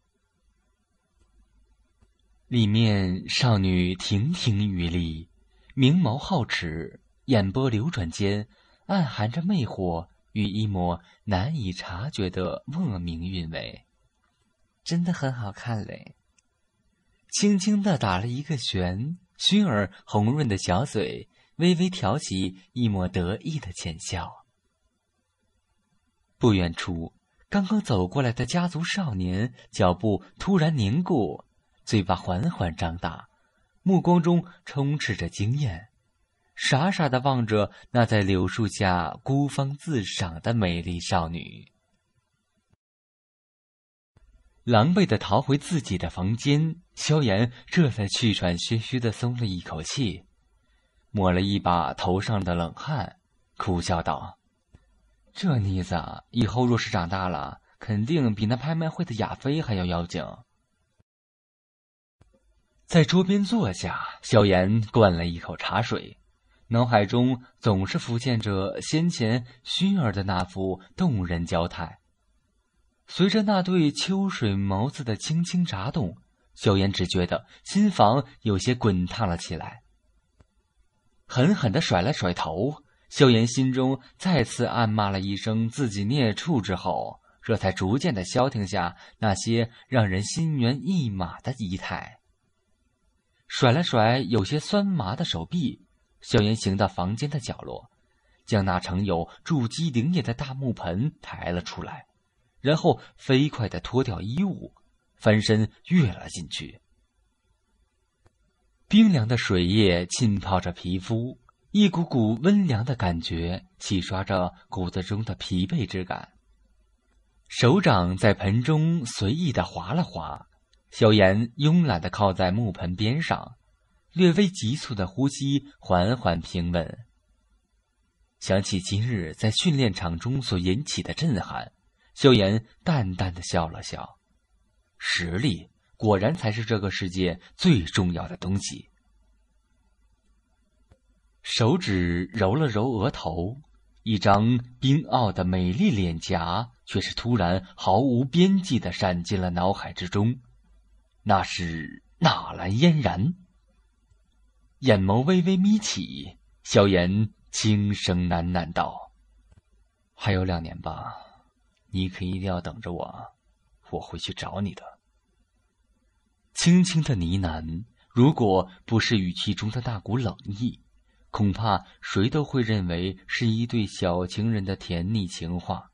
里面少女亭亭玉立，明眸皓齿，眼波流转间，暗含着魅惑与一抹难以察觉的莫名韵味，真的很好看嘞。轻轻的打了一个旋，熏儿红润的小嘴微微挑起一抹得意的浅笑。不远处，刚刚走过来的家族少年脚步突然凝固，嘴巴缓缓张大，目光中充斥着惊艳，傻傻的望着那在柳树下孤芳自赏的美丽少女。狼狈的逃回自己的房间，萧炎这才气喘吁吁的松了一口气，抹了一把头上的冷汗，苦笑道：“这妮子以后若是长大了，肯定比那拍卖会的亚飞还要妖精。”在桌边坐下，萧炎灌了一口茶水，脑海中总是浮现着先前薰儿的那副动人娇态。随着那对秋水眸子的轻轻眨动，萧炎只觉得心房有些滚烫了起来。狠狠的甩了甩头，萧炎心中再次暗骂了一声自己孽畜之后，这才逐渐的消停下那些让人心猿意马的仪态。甩了甩有些酸麻的手臂，萧炎行到房间的角落，将那盛有筑基灵液的大木盆抬了出来。然后飞快的脱掉衣物，翻身跃了进去。冰凉的水液浸泡着皮肤，一股股温凉的感觉洗刷着骨子中的疲惫之感。手掌在盆中随意的划了划，萧炎慵懒的靠在木盆边上，略微急促的呼吸缓缓平稳。想起今日在训练场中所引起的震撼。萧炎淡淡的笑了笑，实力果然才是这个世界最重要的东西。手指揉了揉额头，一张冰傲的美丽脸颊却是突然毫无边际的闪进了脑海之中，那是纳兰嫣然。眼眸微微眯起，萧炎轻声喃喃道：“还有两年吧。”你可一定要等着我，我会去找你的。轻轻的呢喃，如果不是语气中的那股冷意，恐怕谁都会认为是一对小情人的甜腻情话。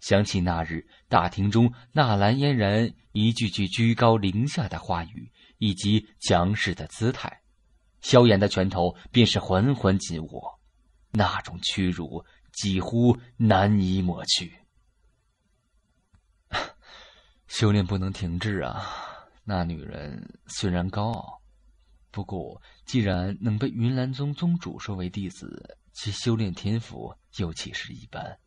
想起那日大厅中纳兰嫣然一句句居高临下的话语以及强势的姿态，萧炎的拳头便是缓缓紧握，那种屈辱几乎难以抹去。修炼不能停滞啊！那女人虽然高傲，不过既然能被云岚宗宗主收为弟子，其修炼天赋又岂是一般？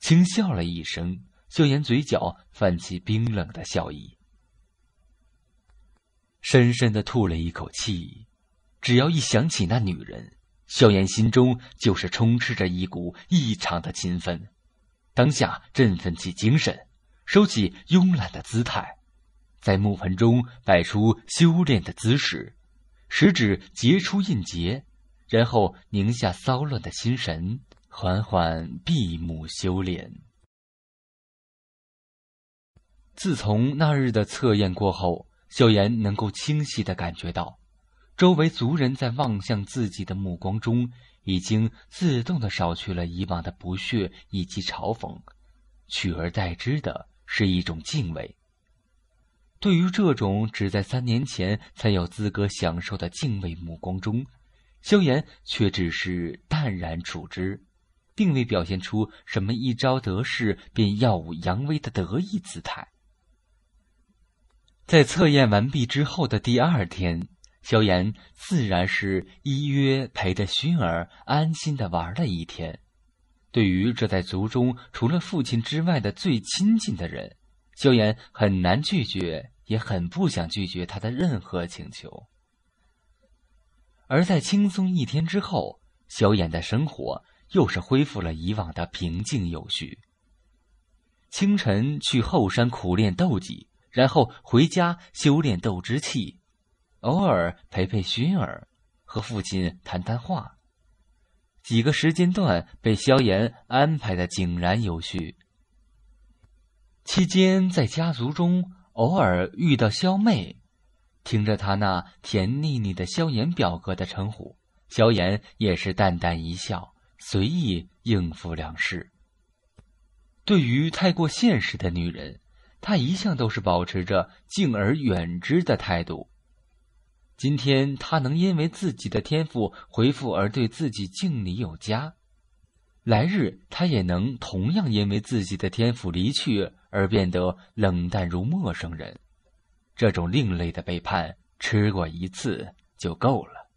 轻笑了一声，萧炎嘴角泛起冰冷的笑意。深深的吐了一口气，只要一想起那女人，萧炎心中就是充斥着一股异常的兴奋，当下振奋起精神。收起慵懒的姿态，在木盆中摆出修炼的姿势，食指结出印结，然后凝下骚乱的心神，缓缓闭目修炼。自从那日的测验过后，萧炎能够清晰的感觉到，周围族人在望向自己的目光中，已经自动的少去了以往的不屑以及嘲讽，取而代之的。是一种敬畏。对于这种只在三年前才有资格享受的敬畏目光中，萧炎却只是淡然处之，并未表现出什么一朝得势便耀武扬威的得意姿态。在测验完毕之后的第二天，萧炎自然是依约陪着薰儿安心的玩了一天。对于这在族中除了父亲之外的最亲近的人，萧炎很难拒绝，也很不想拒绝他的任何请求。而在轻松一天之后，萧炎的生活又是恢复了以往的平静有序。清晨去后山苦练斗技，然后回家修炼斗之气，偶尔陪陪薰儿，和父亲谈谈话。几个时间段被萧炎安排的井然有序。期间在家族中偶尔遇到萧媚，听着她那甜腻腻的“萧炎表哥”的称呼，萧炎也是淡淡一笑，随意应付两事。对于太过现实的女人，他一向都是保持着敬而远之的态度。今天他能因为自己的天赋回复而对自己敬礼有加，来日他也能同样因为自己的天赋离去而变得冷淡如陌生人。这种另类的背叛吃过一次就够了。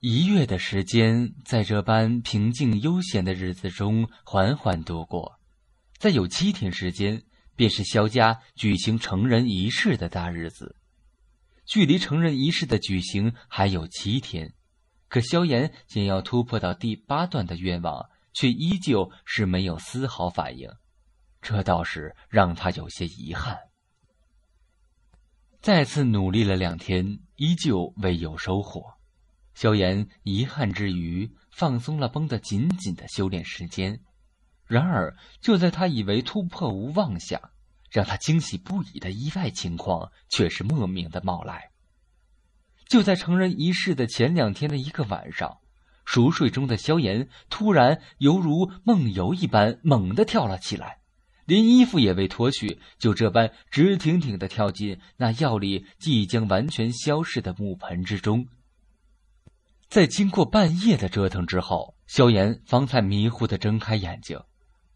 一月的时间在这般平静悠闲的日子中缓缓度过，再有七天时间，便是萧家举行成人仪式的大日子。距离成人仪式的举行还有七天，可萧炎想要突破到第八段的愿望却依旧是没有丝毫反应，这倒是让他有些遗憾。再次努力了两天，依旧未有收获，萧炎遗憾之余放松了绷得紧紧的修炼时间。然而就在他以为突破无望下，让他惊喜不已的意外情况却是莫名的冒来。就在成人仪式的前两天的一个晚上，熟睡中的萧炎突然犹如梦游一般，猛地跳了起来，连衣服也未脱去，就这般直挺挺的跳进那药力即将完全消逝的木盆之中。在经过半夜的折腾之后，萧炎方才迷糊的睁开眼睛，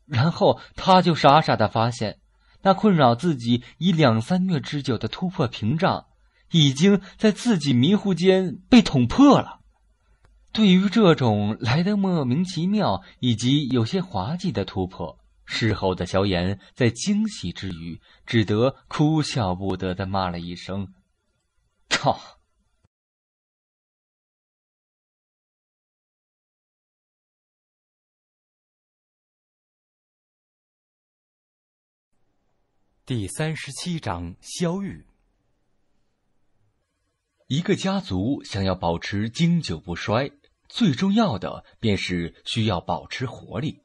然后他就傻傻的发现。那困扰自己已两三月之久的突破屏障，已经在自己迷糊间被捅破了。对于这种来的莫名其妙以及有些滑稽的突破，事后的萧炎在惊喜之余，只得哭笑不得的骂了一声：“操！”第三十七章：萧玉。一个家族想要保持经久不衰，最重要的便是需要保持活力，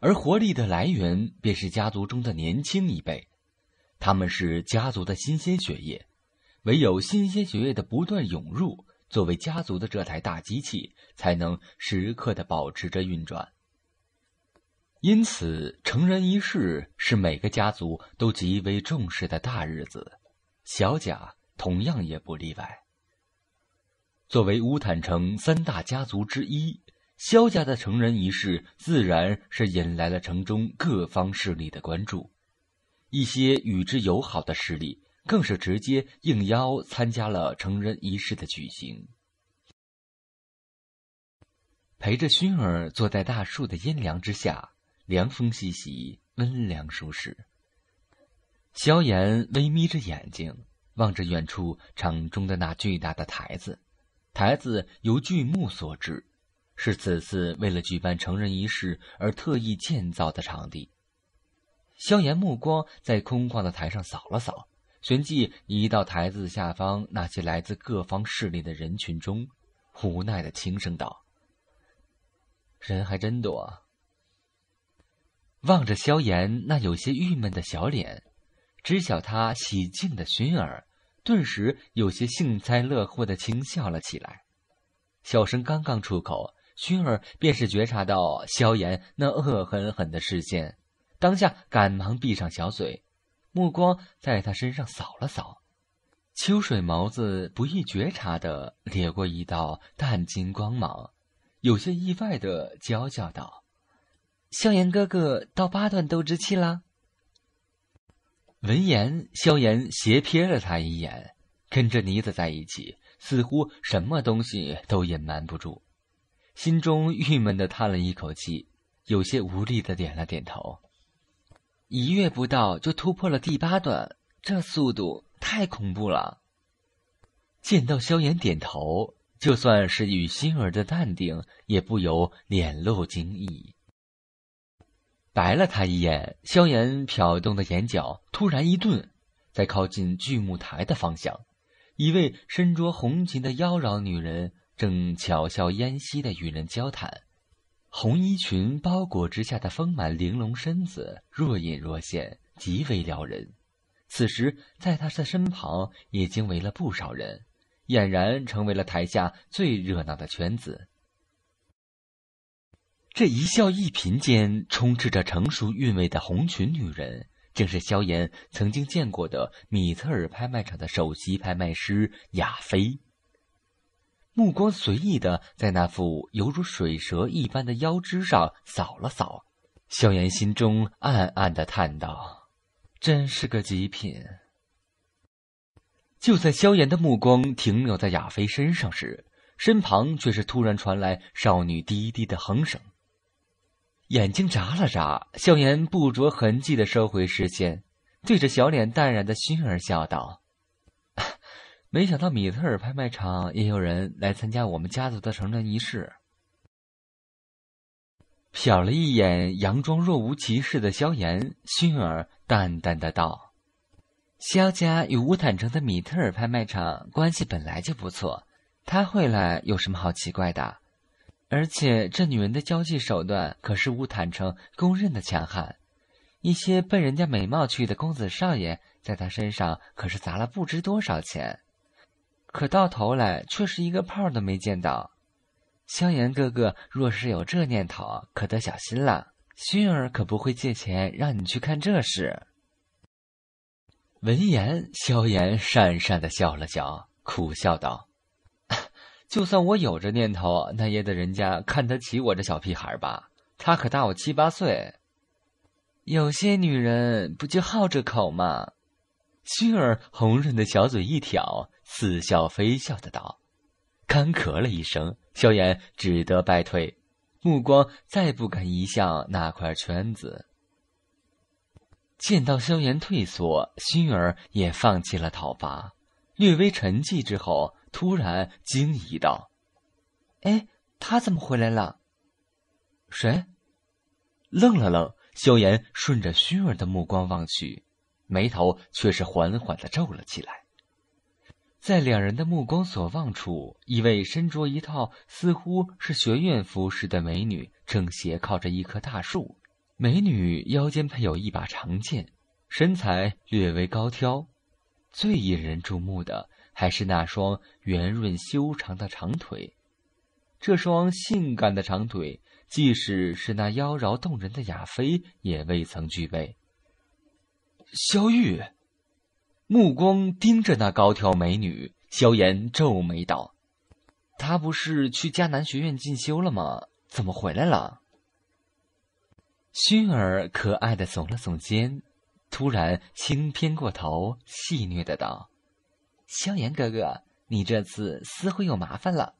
而活力的来源便是家族中的年轻一辈，他们是家族的新鲜血液，唯有新鲜血液的不断涌入，作为家族的这台大机器，才能时刻的保持着运转。因此，成人仪式是每个家族都极为重视的大日子，小贾同样也不例外。作为乌坦城三大家族之一，萧家的成人仪式自然是引来了城中各方势力的关注，一些与之友好的势力更是直接应邀参加了成人仪式的举行。陪着薰儿坐在大树的阴凉之下。凉风习习，温凉舒适。萧炎微眯着眼睛，望着远处场中的那巨大的台子，台子由巨木所制，是此次为了举办成人仪式而特意建造的场地。萧炎目光在空旷的台上扫了扫，旋即移到台子下方那些来自各方势力的人群中，无奈的轻声道：“人还真多。”望着萧炎那有些郁闷的小脸，知晓他喜静的熏儿，顿时有些幸灾乐祸的轻笑了起来。笑声刚刚出口，熏儿便是觉察到萧炎那恶狠狠的视线，当下赶忙闭上小嘴，目光在他身上扫了扫，秋水眸子不易觉察的掠过一道淡金光芒，有些意外的娇笑道。萧炎哥哥到八段斗之气了。闻言，萧炎斜瞥了他一眼，跟着妮子在一起，似乎什么东西都隐瞒不住，心中郁闷的叹了一口气，有些无力的点了点头。一月不到就突破了第八段，这速度太恐怖了。见到萧炎点头，就算是与心儿的淡定，也不由脸露惊异。白了他一眼，萧炎瞟动的眼角突然一顿，在靠近巨木台的方向，一位身着红裙的妖娆女人正巧笑嫣兮的与人交谈，红衣裙包裹之下的丰满玲珑身子若隐若现，极为撩人。此时，在她的身旁已经围了不少人，俨然成为了台下最热闹的圈子。这一笑一颦间，充斥着成熟韵味的红裙女人，正是萧炎曾经见过的米特尔拍卖场的首席拍卖师亚飞。目光随意的在那副犹如水蛇一般的腰肢上扫了扫，萧炎心中暗暗的叹道：“真是个极品。”就在萧炎的目光停留在亚飞身上时，身旁却是突然传来少女低低的哼声。眼睛眨了眨，萧炎不着痕迹的收回视线，对着小脸淡然的薰儿笑道：“ 没想到米特尔拍卖场也有人来参加我们家族的成人仪式。”瞟了一眼，佯装若无其事的萧炎，薰儿淡淡的道：“萧家与乌坦城的米特尔拍卖场关系本来就不错，他会来有什么好奇怪的？”而且这女人的交际手段可是乌坦城公认的强悍，一些奔人家美貌去的公子少爷，在她身上可是砸了不知多少钱，可到头来却是一个泡都没见到。萧炎哥哥若是有这念头，可得小心了。薰儿可不会借钱让你去看这事。闻言，萧炎讪讪的笑了笑，苦笑道。就算我有这念头，那也得人家看得起我这小屁孩吧？他可大我七八岁。有些女人不就好这口吗？熏儿红润的小嘴一挑，似笑非笑的道：“干咳了一声，萧炎只得败退，目光再不敢移向那块圈子。”见到萧炎退缩，熏儿也放弃了讨伐，略微沉寂之后。突然惊疑道：“哎，他怎么回来了？”谁？愣了愣，萧炎顺着薰儿的目光望去，眉头却是缓缓的皱了起来。在两人的目光所望处，一位身着一套似乎是学院服饰的美女，正斜靠着一棵大树。美女腰间配有一把长剑，身材略微高挑，最引人注目的。还是那双圆润修长的长腿，这双性感的长腿，即使是那妖娆动人的雅妃也未曾具备。萧玉目光盯着那高挑美女，萧炎皱眉道：“她不是去迦南学院进修了吗？怎么回来了？”薰儿可爱的耸了耸肩，突然轻偏过头，戏谑的道。萧炎哥哥，你这次似乎有麻烦了。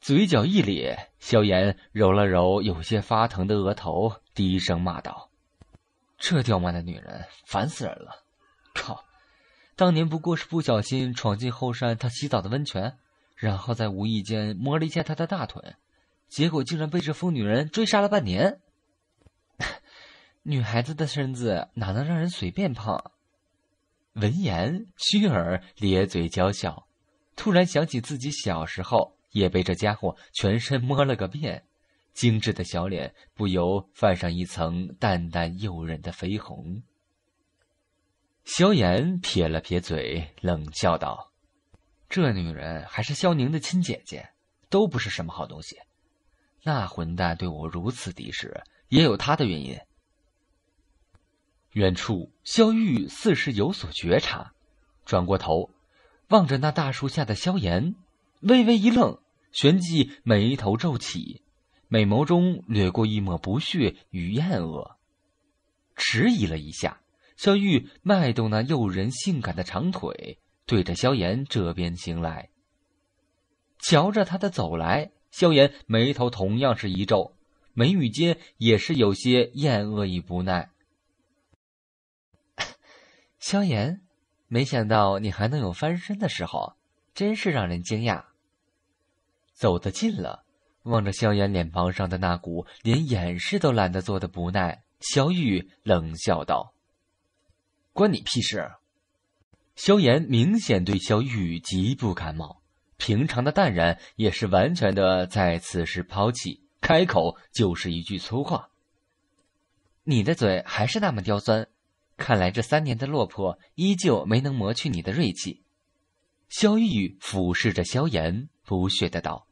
嘴角一咧，萧炎揉了揉有些发疼的额头，低声骂道：“这刁蛮的女人，烦死人了！靠，当年不过是不小心闯进后山她洗澡的温泉，然后在无意间摸了一下她的大腿，结果竟然被这疯女人追杀了半年。女孩子的身子哪能让人随便碰？”闻言，虚儿咧嘴娇笑，突然想起自己小时候也被这家伙全身摸了个遍，精致的小脸不由泛上一层淡淡诱人的绯红。萧炎撇了撇嘴，冷笑道：“这女人还是萧宁的亲姐姐，都不是什么好东西。那混蛋对我如此敌视，也有他的原因。”远处，萧玉似是有所觉察，转过头，望着那大树下的萧炎，微微一愣，旋即眉头皱起，美眸中掠过一抹不屑与厌恶。迟疑了一下，萧玉迈动那诱人性感的长腿，对着萧炎这边行来。瞧着他的走来，萧炎眉头同样是一皱，眉宇间也是有些厌恶与不耐。萧炎，没想到你还能有翻身的时候，真是让人惊讶。走得近了，望着萧炎脸庞上的那股连掩饰都懒得做的不耐，萧玉冷笑道：“关你屁事！”萧炎明显对萧玉极不感冒，平常的淡然也是完全的在此时抛弃，开口就是一句粗话：“你的嘴还是那么刁钻。”看来这三年的落魄依旧没能磨去你的锐气，萧玉俯视着萧炎，不屑的道，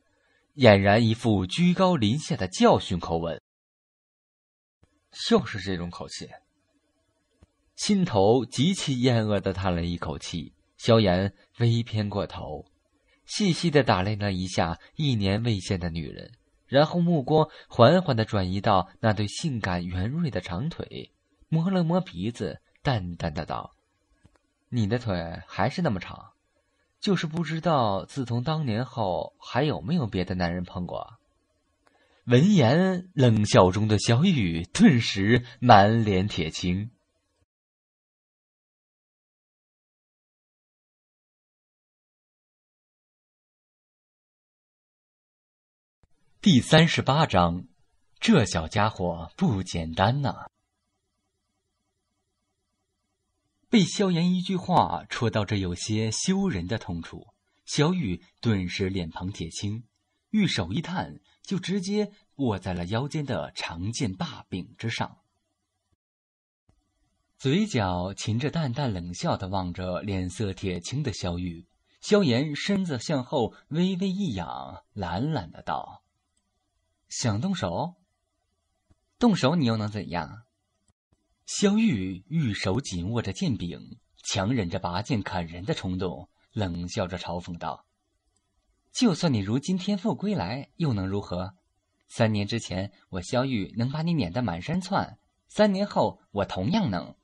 俨然一副居高临下的教训口吻。又是这种口气，心头极其厌恶的叹了一口气。萧炎微偏过头，细细的打量了一下一年未见的女人，然后目光缓缓的转移到那对性感圆润的长腿。摸了摸鼻子，淡淡的道：“你的腿还是那么长，就是不知道自从当年后，还有没有别的男人碰过。”闻言，冷笑中的小雨顿时满脸铁青。第三十八章，这小家伙不简单呐。被萧炎一句话戳到这有些羞人的痛处，萧玉顿时脸庞铁青，玉手一探，就直接握在了腰间的长剑大柄之上，嘴角噙着淡淡冷笑的望着脸色铁青的萧玉，萧炎身子向后微微一仰，懒懒的道：“想动手？动手你又能怎样？”萧玉玉手紧握着剑柄，强忍着拔剑砍人的冲动，冷笑着嘲讽道：“就算你如今天赋归来，又能如何？三年之前，我萧玉能把你撵得满山窜；三年后，我同样能。”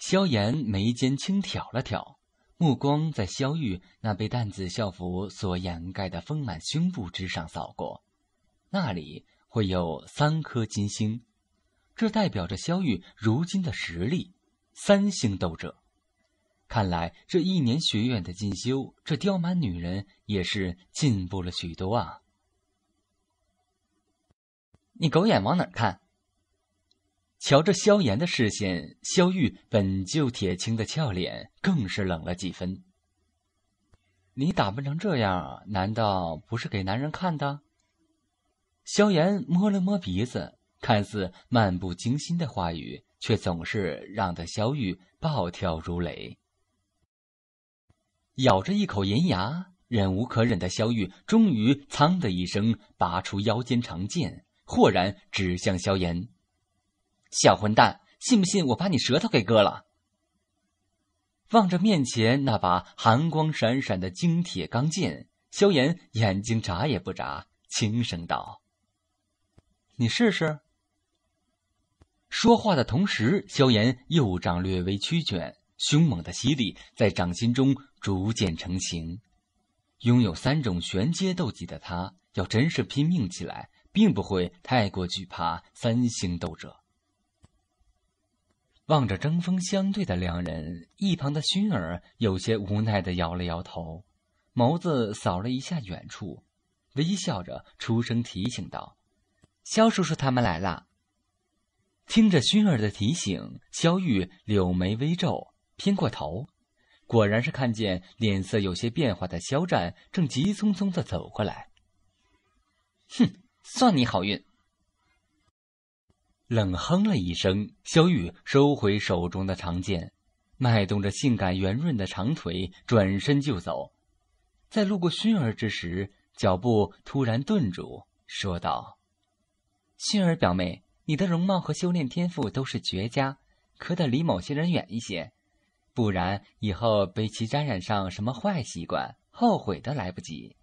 萧炎眉间轻挑了挑，目光在萧玉那被淡紫校服所掩盖的丰满胸部之上扫过，那里。会有三颗金星，这代表着萧玉如今的实力——三星斗者。看来这一年学院的进修，这刁蛮女人也是进步了许多啊！你狗眼往哪看？瞧着萧炎的视线，萧玉本就铁青的俏脸更是冷了几分。你打扮成这样，难道不是给男人看的？萧炎摸了摸鼻子，看似漫不经心的话语，却总是让得萧玉暴跳如雷。咬着一口银牙，忍无可忍的萧玉终于“噌”的一声拔出腰间长剑，豁然指向萧炎：“小混蛋，信不信我把你舌头给割了？”望着面前那把寒光闪闪的精铁钢剑，萧炎眼睛眨也不眨，轻声道。你试试。说话的同时，萧炎右掌略微曲卷，凶猛的吸力在掌心中逐渐成型。拥有三种玄阶斗技的他，要真是拼命起来，并不会太过惧怕三星斗者。望着针锋相对的两人，一旁的薰儿有些无奈的摇了摇头，眸子扫了一下远处，微笑着出声提醒道。肖叔叔他们来了。听着熏儿的提醒，肖玉柳眉微皱，偏过头，果然是看见脸色有些变化的肖战正急匆匆的走过来。哼，算你好运！冷哼了一声，肖玉收回手中的长剑，迈动着性感圆润的长腿转身就走，在路过熏儿之时，脚步突然顿住，说道。熏儿表妹，你的容貌和修炼天赋都是绝佳，可得离某些人远一些，不然以后被其沾染上什么坏习惯，后悔都来不及。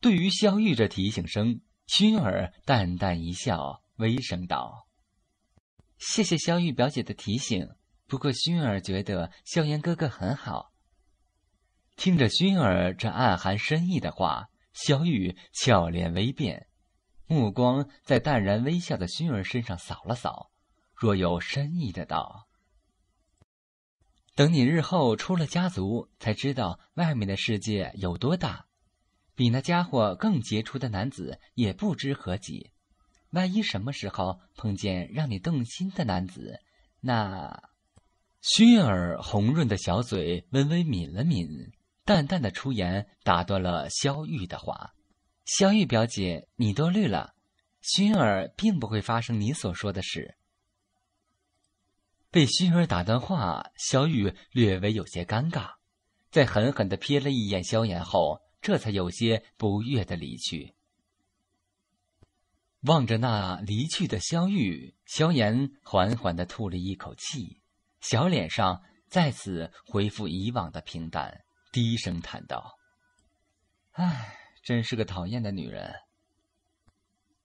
对于萧玉这提醒声，薰儿淡淡一笑，微声道：“谢谢萧玉表姐的提醒，不过薰儿觉得萧炎哥哥很好。”听着薰儿这暗含深意的话，萧玉俏脸微变。目光在淡然微笑的熏儿身上扫了扫，若有深意的道：“等你日后出了家族，才知道外面的世界有多大。比那家伙更杰出的男子也不知何几。万一什么时候碰见让你动心的男子，那……”熏儿红润的小嘴微微抿了抿，淡淡的出言打断了萧玉的话。萧玉表姐，你多虑了，薰儿并不会发生你所说的事。被薰儿打断话，萧玉略微有些尴尬，在狠狠的瞥了一眼萧炎后，这才有些不悦的离去。望着那离去的萧玉，萧炎缓缓的吐了一口气，小脸上再次恢复以往的平淡，低声叹道：“唉。”真是个讨厌的女人。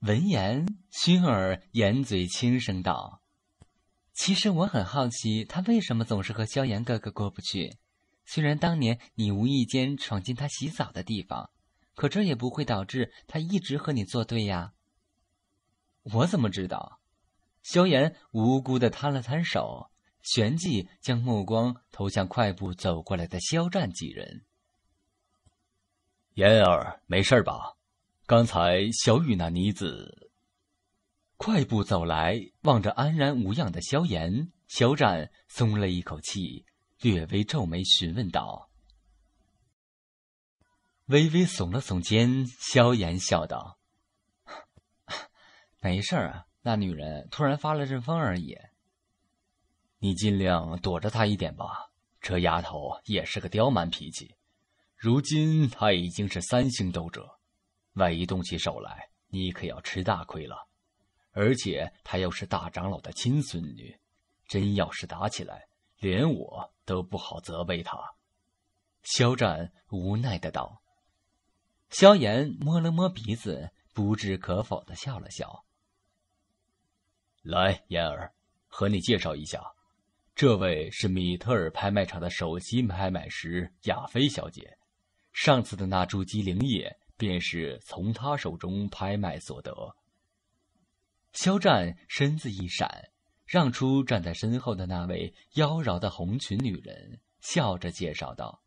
闻言，薰儿掩嘴轻声道：“其实我很好奇，她为什么总是和萧炎哥哥过不去？虽然当年你无意间闯进他洗澡的地方，可这也不会导致他一直和你作对呀。”我怎么知道？萧炎无辜的摊了摊手，旋即将目光投向快步走过来的肖战几人。嫣儿没事吧？刚才小雨那妮子。快步走来，望着安然无恙的萧炎，肖战松了一口气，略微皱眉询问道：“微微耸了耸肩，萧炎笑道：‘ 没事儿啊，那女人突然发了阵疯而已。你尽量躲着她一点吧，这丫头也是个刁蛮脾气。’”如今他已经是三星斗者，万一动起手来，你可要吃大亏了。而且他又是大长老的亲孙女，真要是打起来，连我都不好责备他。”肖战无奈的道。萧炎摸了摸鼻子，不置可否的笑了笑。“来，燕儿，和你介绍一下，这位是米特尔拍卖场的首席拍卖师亚飞小姐。”上次的那株姬灵叶便是从他手中拍卖所得。肖战身子一闪，让出站在身后的那位妖娆的红裙女人，笑着介绍道：“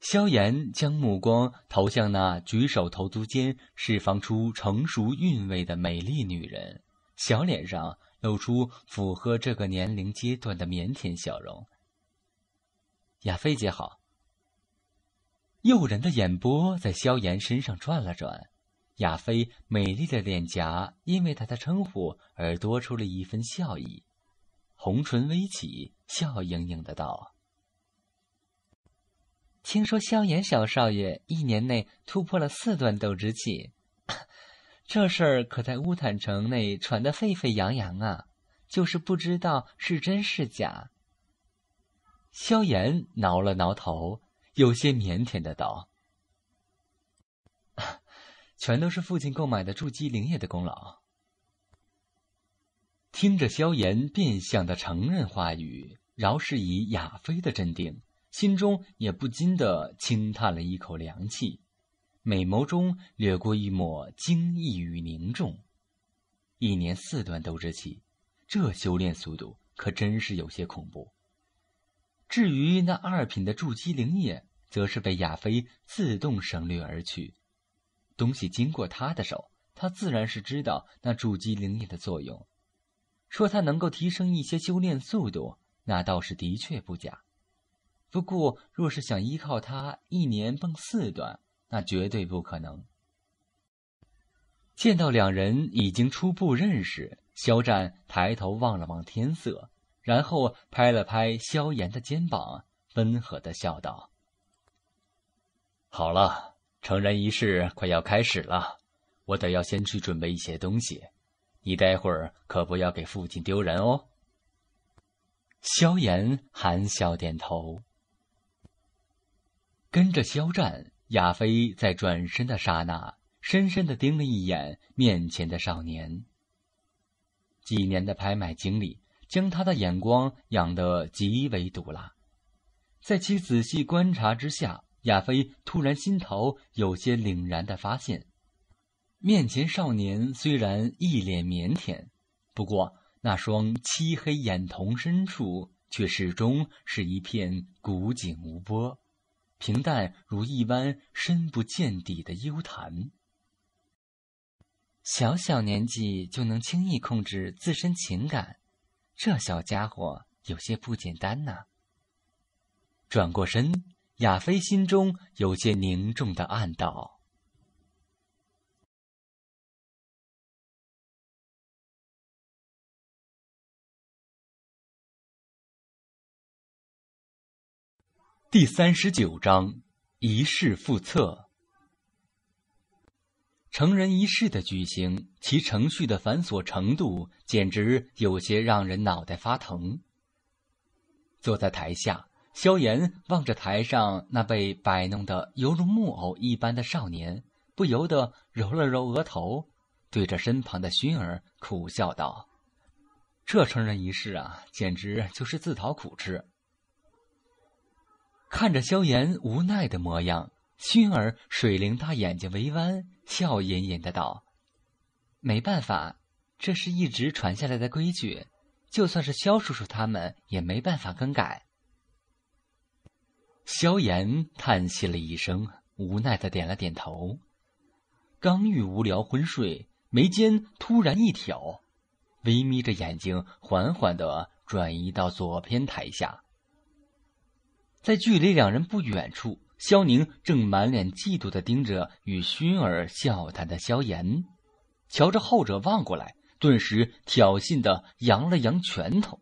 萧炎将目光投向那举手投足间释放出成熟韵味的美丽女人，小脸上露出符合这个年龄阶段的腼腆笑容。亚菲姐好。”诱人的眼波在萧炎身上转了转，亚飞美丽的脸颊因为他的称呼而多出了一分笑意，红唇微启，笑盈盈的道：“听说萧炎小少爷一年内突破了四段斗之气，这事儿可在乌坦城内传得沸沸扬扬啊，就是不知道是真是假。”萧炎挠了挠头。有些腼腆的道：“ 全都是父亲购买的筑基灵液的功劳。”听着萧炎变相的承认话语，饶是以亚飞的镇定，心中也不禁的轻叹了一口凉气，美眸中掠过一抹惊异与凝重。一年四段斗之气，这修炼速度可真是有些恐怖。至于那二品的筑基灵液。则是被亚飞自动省略而去。东西经过他的手，他自然是知道那筑基灵液的作用。说它能够提升一些修炼速度，那倒是的确不假。不过，若是想依靠它一年蹦四段，那绝对不可能。见到两人已经初步认识，肖战抬头望了望天色，然后拍了拍萧炎的肩膀，温和的笑道。好了，成人仪式快要开始了，我得要先去准备一些东西。你待会儿可不要给父亲丢人哦。萧炎含笑点头，跟着萧战。亚飞在转身的刹那，深深的盯了一眼面前的少年。几年的拍卖经历，将他的眼光养得极为毒辣，在其仔细观察之下。亚飞突然心头有些凛然的发现，面前少年虽然一脸腼腆，不过那双漆黑眼瞳深处却始终是一片古井无波，平淡如一湾深不见底的幽潭。小小年纪就能轻易控制自身情感，这小家伙有些不简单呐。转过身。亚飞心中有些凝重的暗道。第三十九章：仪式复测。成人仪式的举行，其程序的繁琐程度简直有些让人脑袋发疼。坐在台下。萧炎望着台上那被摆弄的犹如木偶一般的少年，不由得揉了揉额头，对着身旁的薰儿苦笑道：“这成人仪式啊，简直就是自讨苦吃。”看着萧炎无奈的模样，薰儿水灵大眼睛微弯，笑吟吟的道：“没办法，这是一直传下来的规矩，就算是萧叔叔他们也没办法更改。”萧炎叹息了一声，无奈的点了点头。刚欲无聊昏睡，眉间突然一挑，微眯着眼睛，缓缓的转移到左偏台下。在距离两人不远处，萧宁正满脸嫉妒的盯着与薰儿笑谈的萧炎，瞧着后者望过来，顿时挑衅的扬了扬拳头。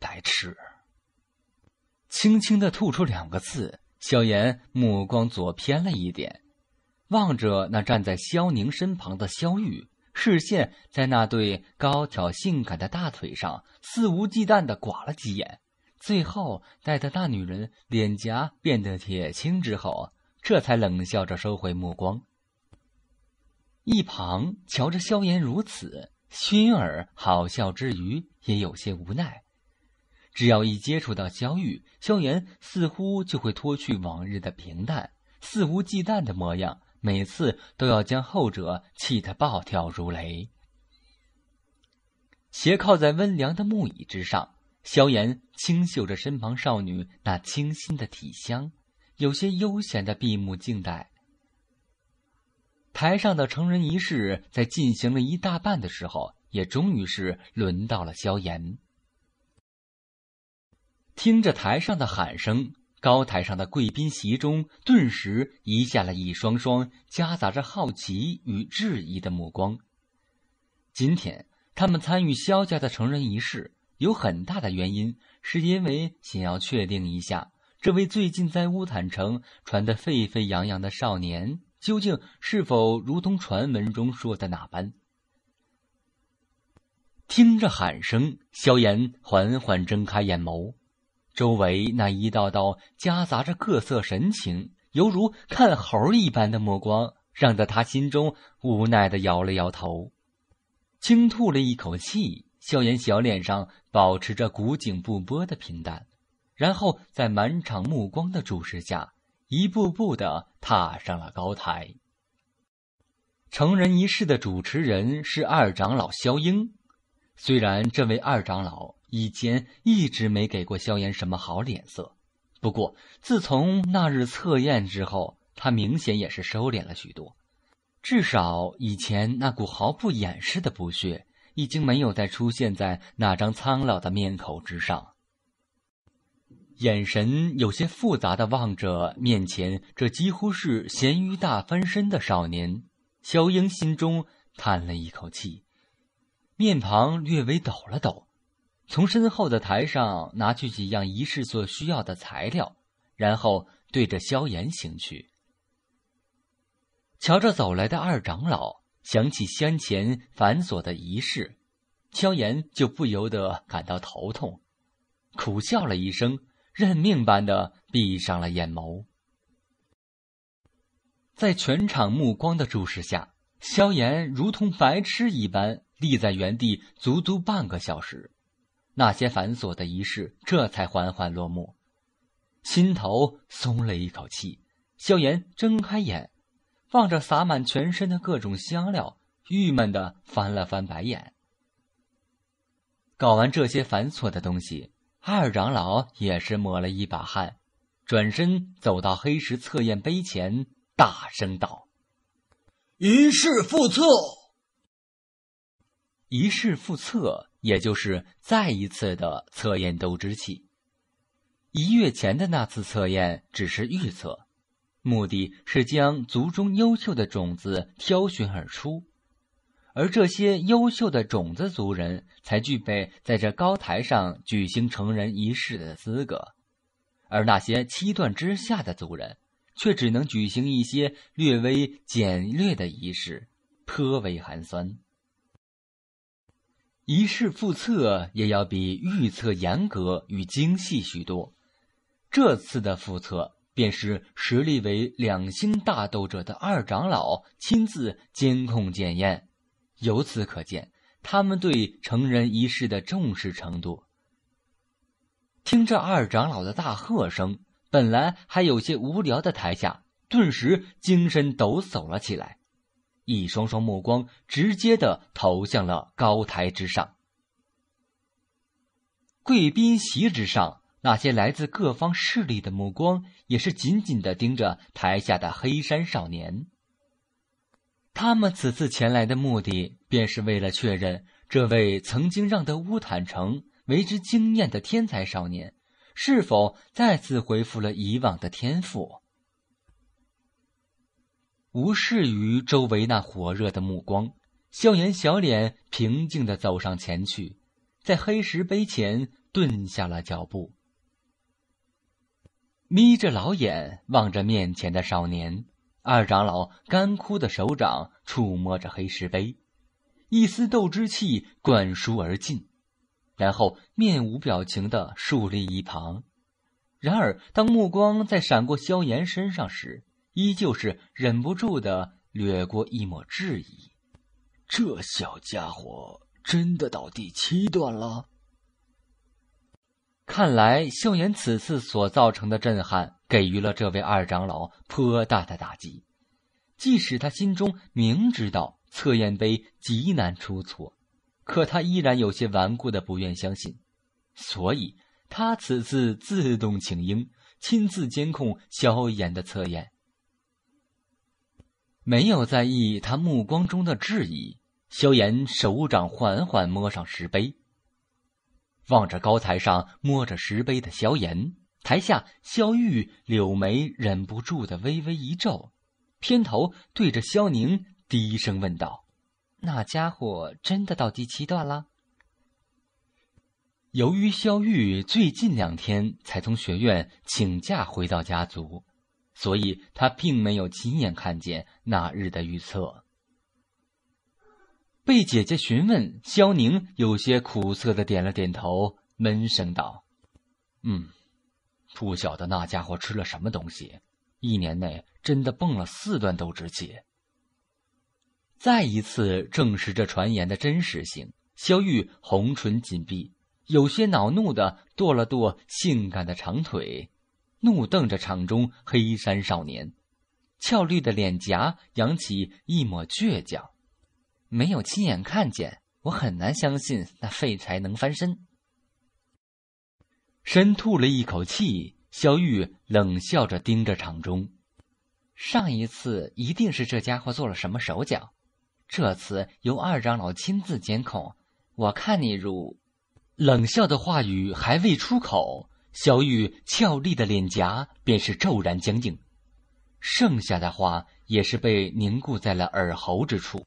白痴。轻轻的吐出两个字，萧炎目光左偏了一点，望着那站在萧宁身旁的萧玉，视线在那对高挑性感的大腿上肆无忌惮的刮了几眼，最后待得那女人脸颊变得铁青之后，这才冷笑着收回目光。一旁瞧着萧炎如此，薰儿好笑之余也有些无奈。只要一接触到萧玉，萧炎似乎就会脱去往日的平淡，肆无忌惮的模样，每次都要将后者气得暴跳如雷。斜靠在温凉的木椅之上，萧炎清嗅着身旁少女那清新的体香，有些悠闲的闭目静待。台上的成人仪式在进行了一大半的时候，也终于是轮到了萧炎。听着台上的喊声，高台上的贵宾席中顿时移下了一双双夹杂着好奇与质疑的目光。今天他们参与萧家的成人仪式，有很大的原因，是因为想要确定一下这位最近在乌坦城传得沸沸扬扬的少年，究竟是否如同传闻中说的那般。听着喊声，萧炎缓缓睁开眼眸。周围那一道道夹杂着各色神情，犹如看猴一般的目光，让得他心中无奈的摇了摇头，轻吐了一口气，萧炎小脸上保持着古井不波的平淡，然后在满场目光的注视下，一步步的踏上了高台。成人仪式的主持人是二长老萧英，虽然这位二长老。以前一直没给过萧炎什么好脸色，不过自从那日测验之后，他明显也是收敛了许多，至少以前那股毫不掩饰的不屑已经没有再出现在那张苍老的面孔之上。眼神有些复杂的望着面前这几乎是咸鱼大翻身的少年，萧英心中叹了一口气，面庞略微抖了抖。从身后的台上拿去几样仪式所需要的材料，然后对着萧炎行去。瞧着走来的二长老，想起先前繁琐的仪式，萧炎就不由得感到头痛，苦笑了一声，认命般的闭上了眼眸。在全场目光的注视下，萧炎如同白痴一般立在原地，足足半个小时。那些繁琐的仪式这才缓缓落幕，心头松了一口气。萧炎睁开眼，望着洒满全身的各种香料，郁闷的翻了翻白眼。搞完这些繁琐的东西，二长老也是抹了一把汗，转身走到黑石测验碑前，大声道：“仪式复测，仪式复测。”也就是再一次的测验斗之气。一月前的那次测验只是预测，目的是将族中优秀的种子挑选而出，而这些优秀的种子族人才具备在这高台上举行成人仪式的资格，而那些七段之下的族人却只能举行一些略微简略的仪式，颇为寒酸。仪式复测也要比预测严格与精细许多，这次的复测便是实力为两星大斗者的二长老亲自监控检验，由此可见，他们对成人仪式的重视程度。听着二长老的大喝声，本来还有些无聊的台下顿时精神抖擞了起来。一双双目光直接的投向了高台之上，贵宾席之上那些来自各方势力的目光也是紧紧的盯着台下的黑山少年。他们此次前来的目的，便是为了确认这位曾经让得乌坦城为之惊艳的天才少年，是否再次恢复了以往的天赋。无视于周围那火热的目光，萧炎小脸平静地走上前去，在黑石碑前顿下了脚步。眯着老眼望着面前的少年，二长老干枯的手掌触摸着黑石碑，一丝斗之气灌输而进，然后面无表情地竖立一旁。然而，当目光在闪过萧炎身上时，依旧是忍不住的掠过一抹质疑，这小家伙真的到第七段了？看来萧炎此次所造成的震撼，给予了这位二长老颇大的打击。即使他心中明知道测验杯极难出错，可他依然有些顽固的不愿相信，所以他此次自动请缨，亲自监控萧炎的测验。没有在意他目光中的质疑，萧炎手掌缓缓摸上石碑。望着高台上摸着石碑的萧炎，台下萧玉柳眉忍不住的微微一皱，偏头对着萧宁低声问道：“那家伙真的到第七段了？”由于萧玉最近两天才从学院请假回到家族。所以，他并没有亲眼看见那日的预测。被姐姐询问，肖宁有些苦涩的点了点头，闷声道：“嗯，不晓得那家伙吃了什么东西，一年内真的蹦了四段斗之气。”再一次证实这传言的真实性，肖玉红唇紧闭，有些恼怒的跺了跺性感的长腿。怒瞪着场中黑衫少年，俏绿的脸颊扬起一抹倔强。没有亲眼看见，我很难相信那废柴能翻身。深吐了一口气，萧玉冷笑着盯着场中。上一次一定是这家伙做了什么手脚，这次由二长老亲自监控，我看你如……冷笑的话语还未出口。小玉俏丽的脸颊便是骤然僵硬，剩下的话也是被凝固在了耳喉之处。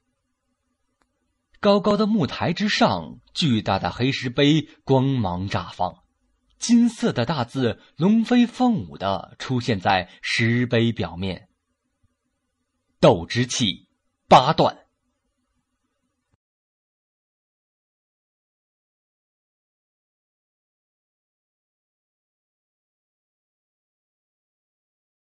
高高的木台之上，巨大的黑石碑光芒绽放，金色的大字龙飞凤舞的出现在石碑表面。斗之气，八段。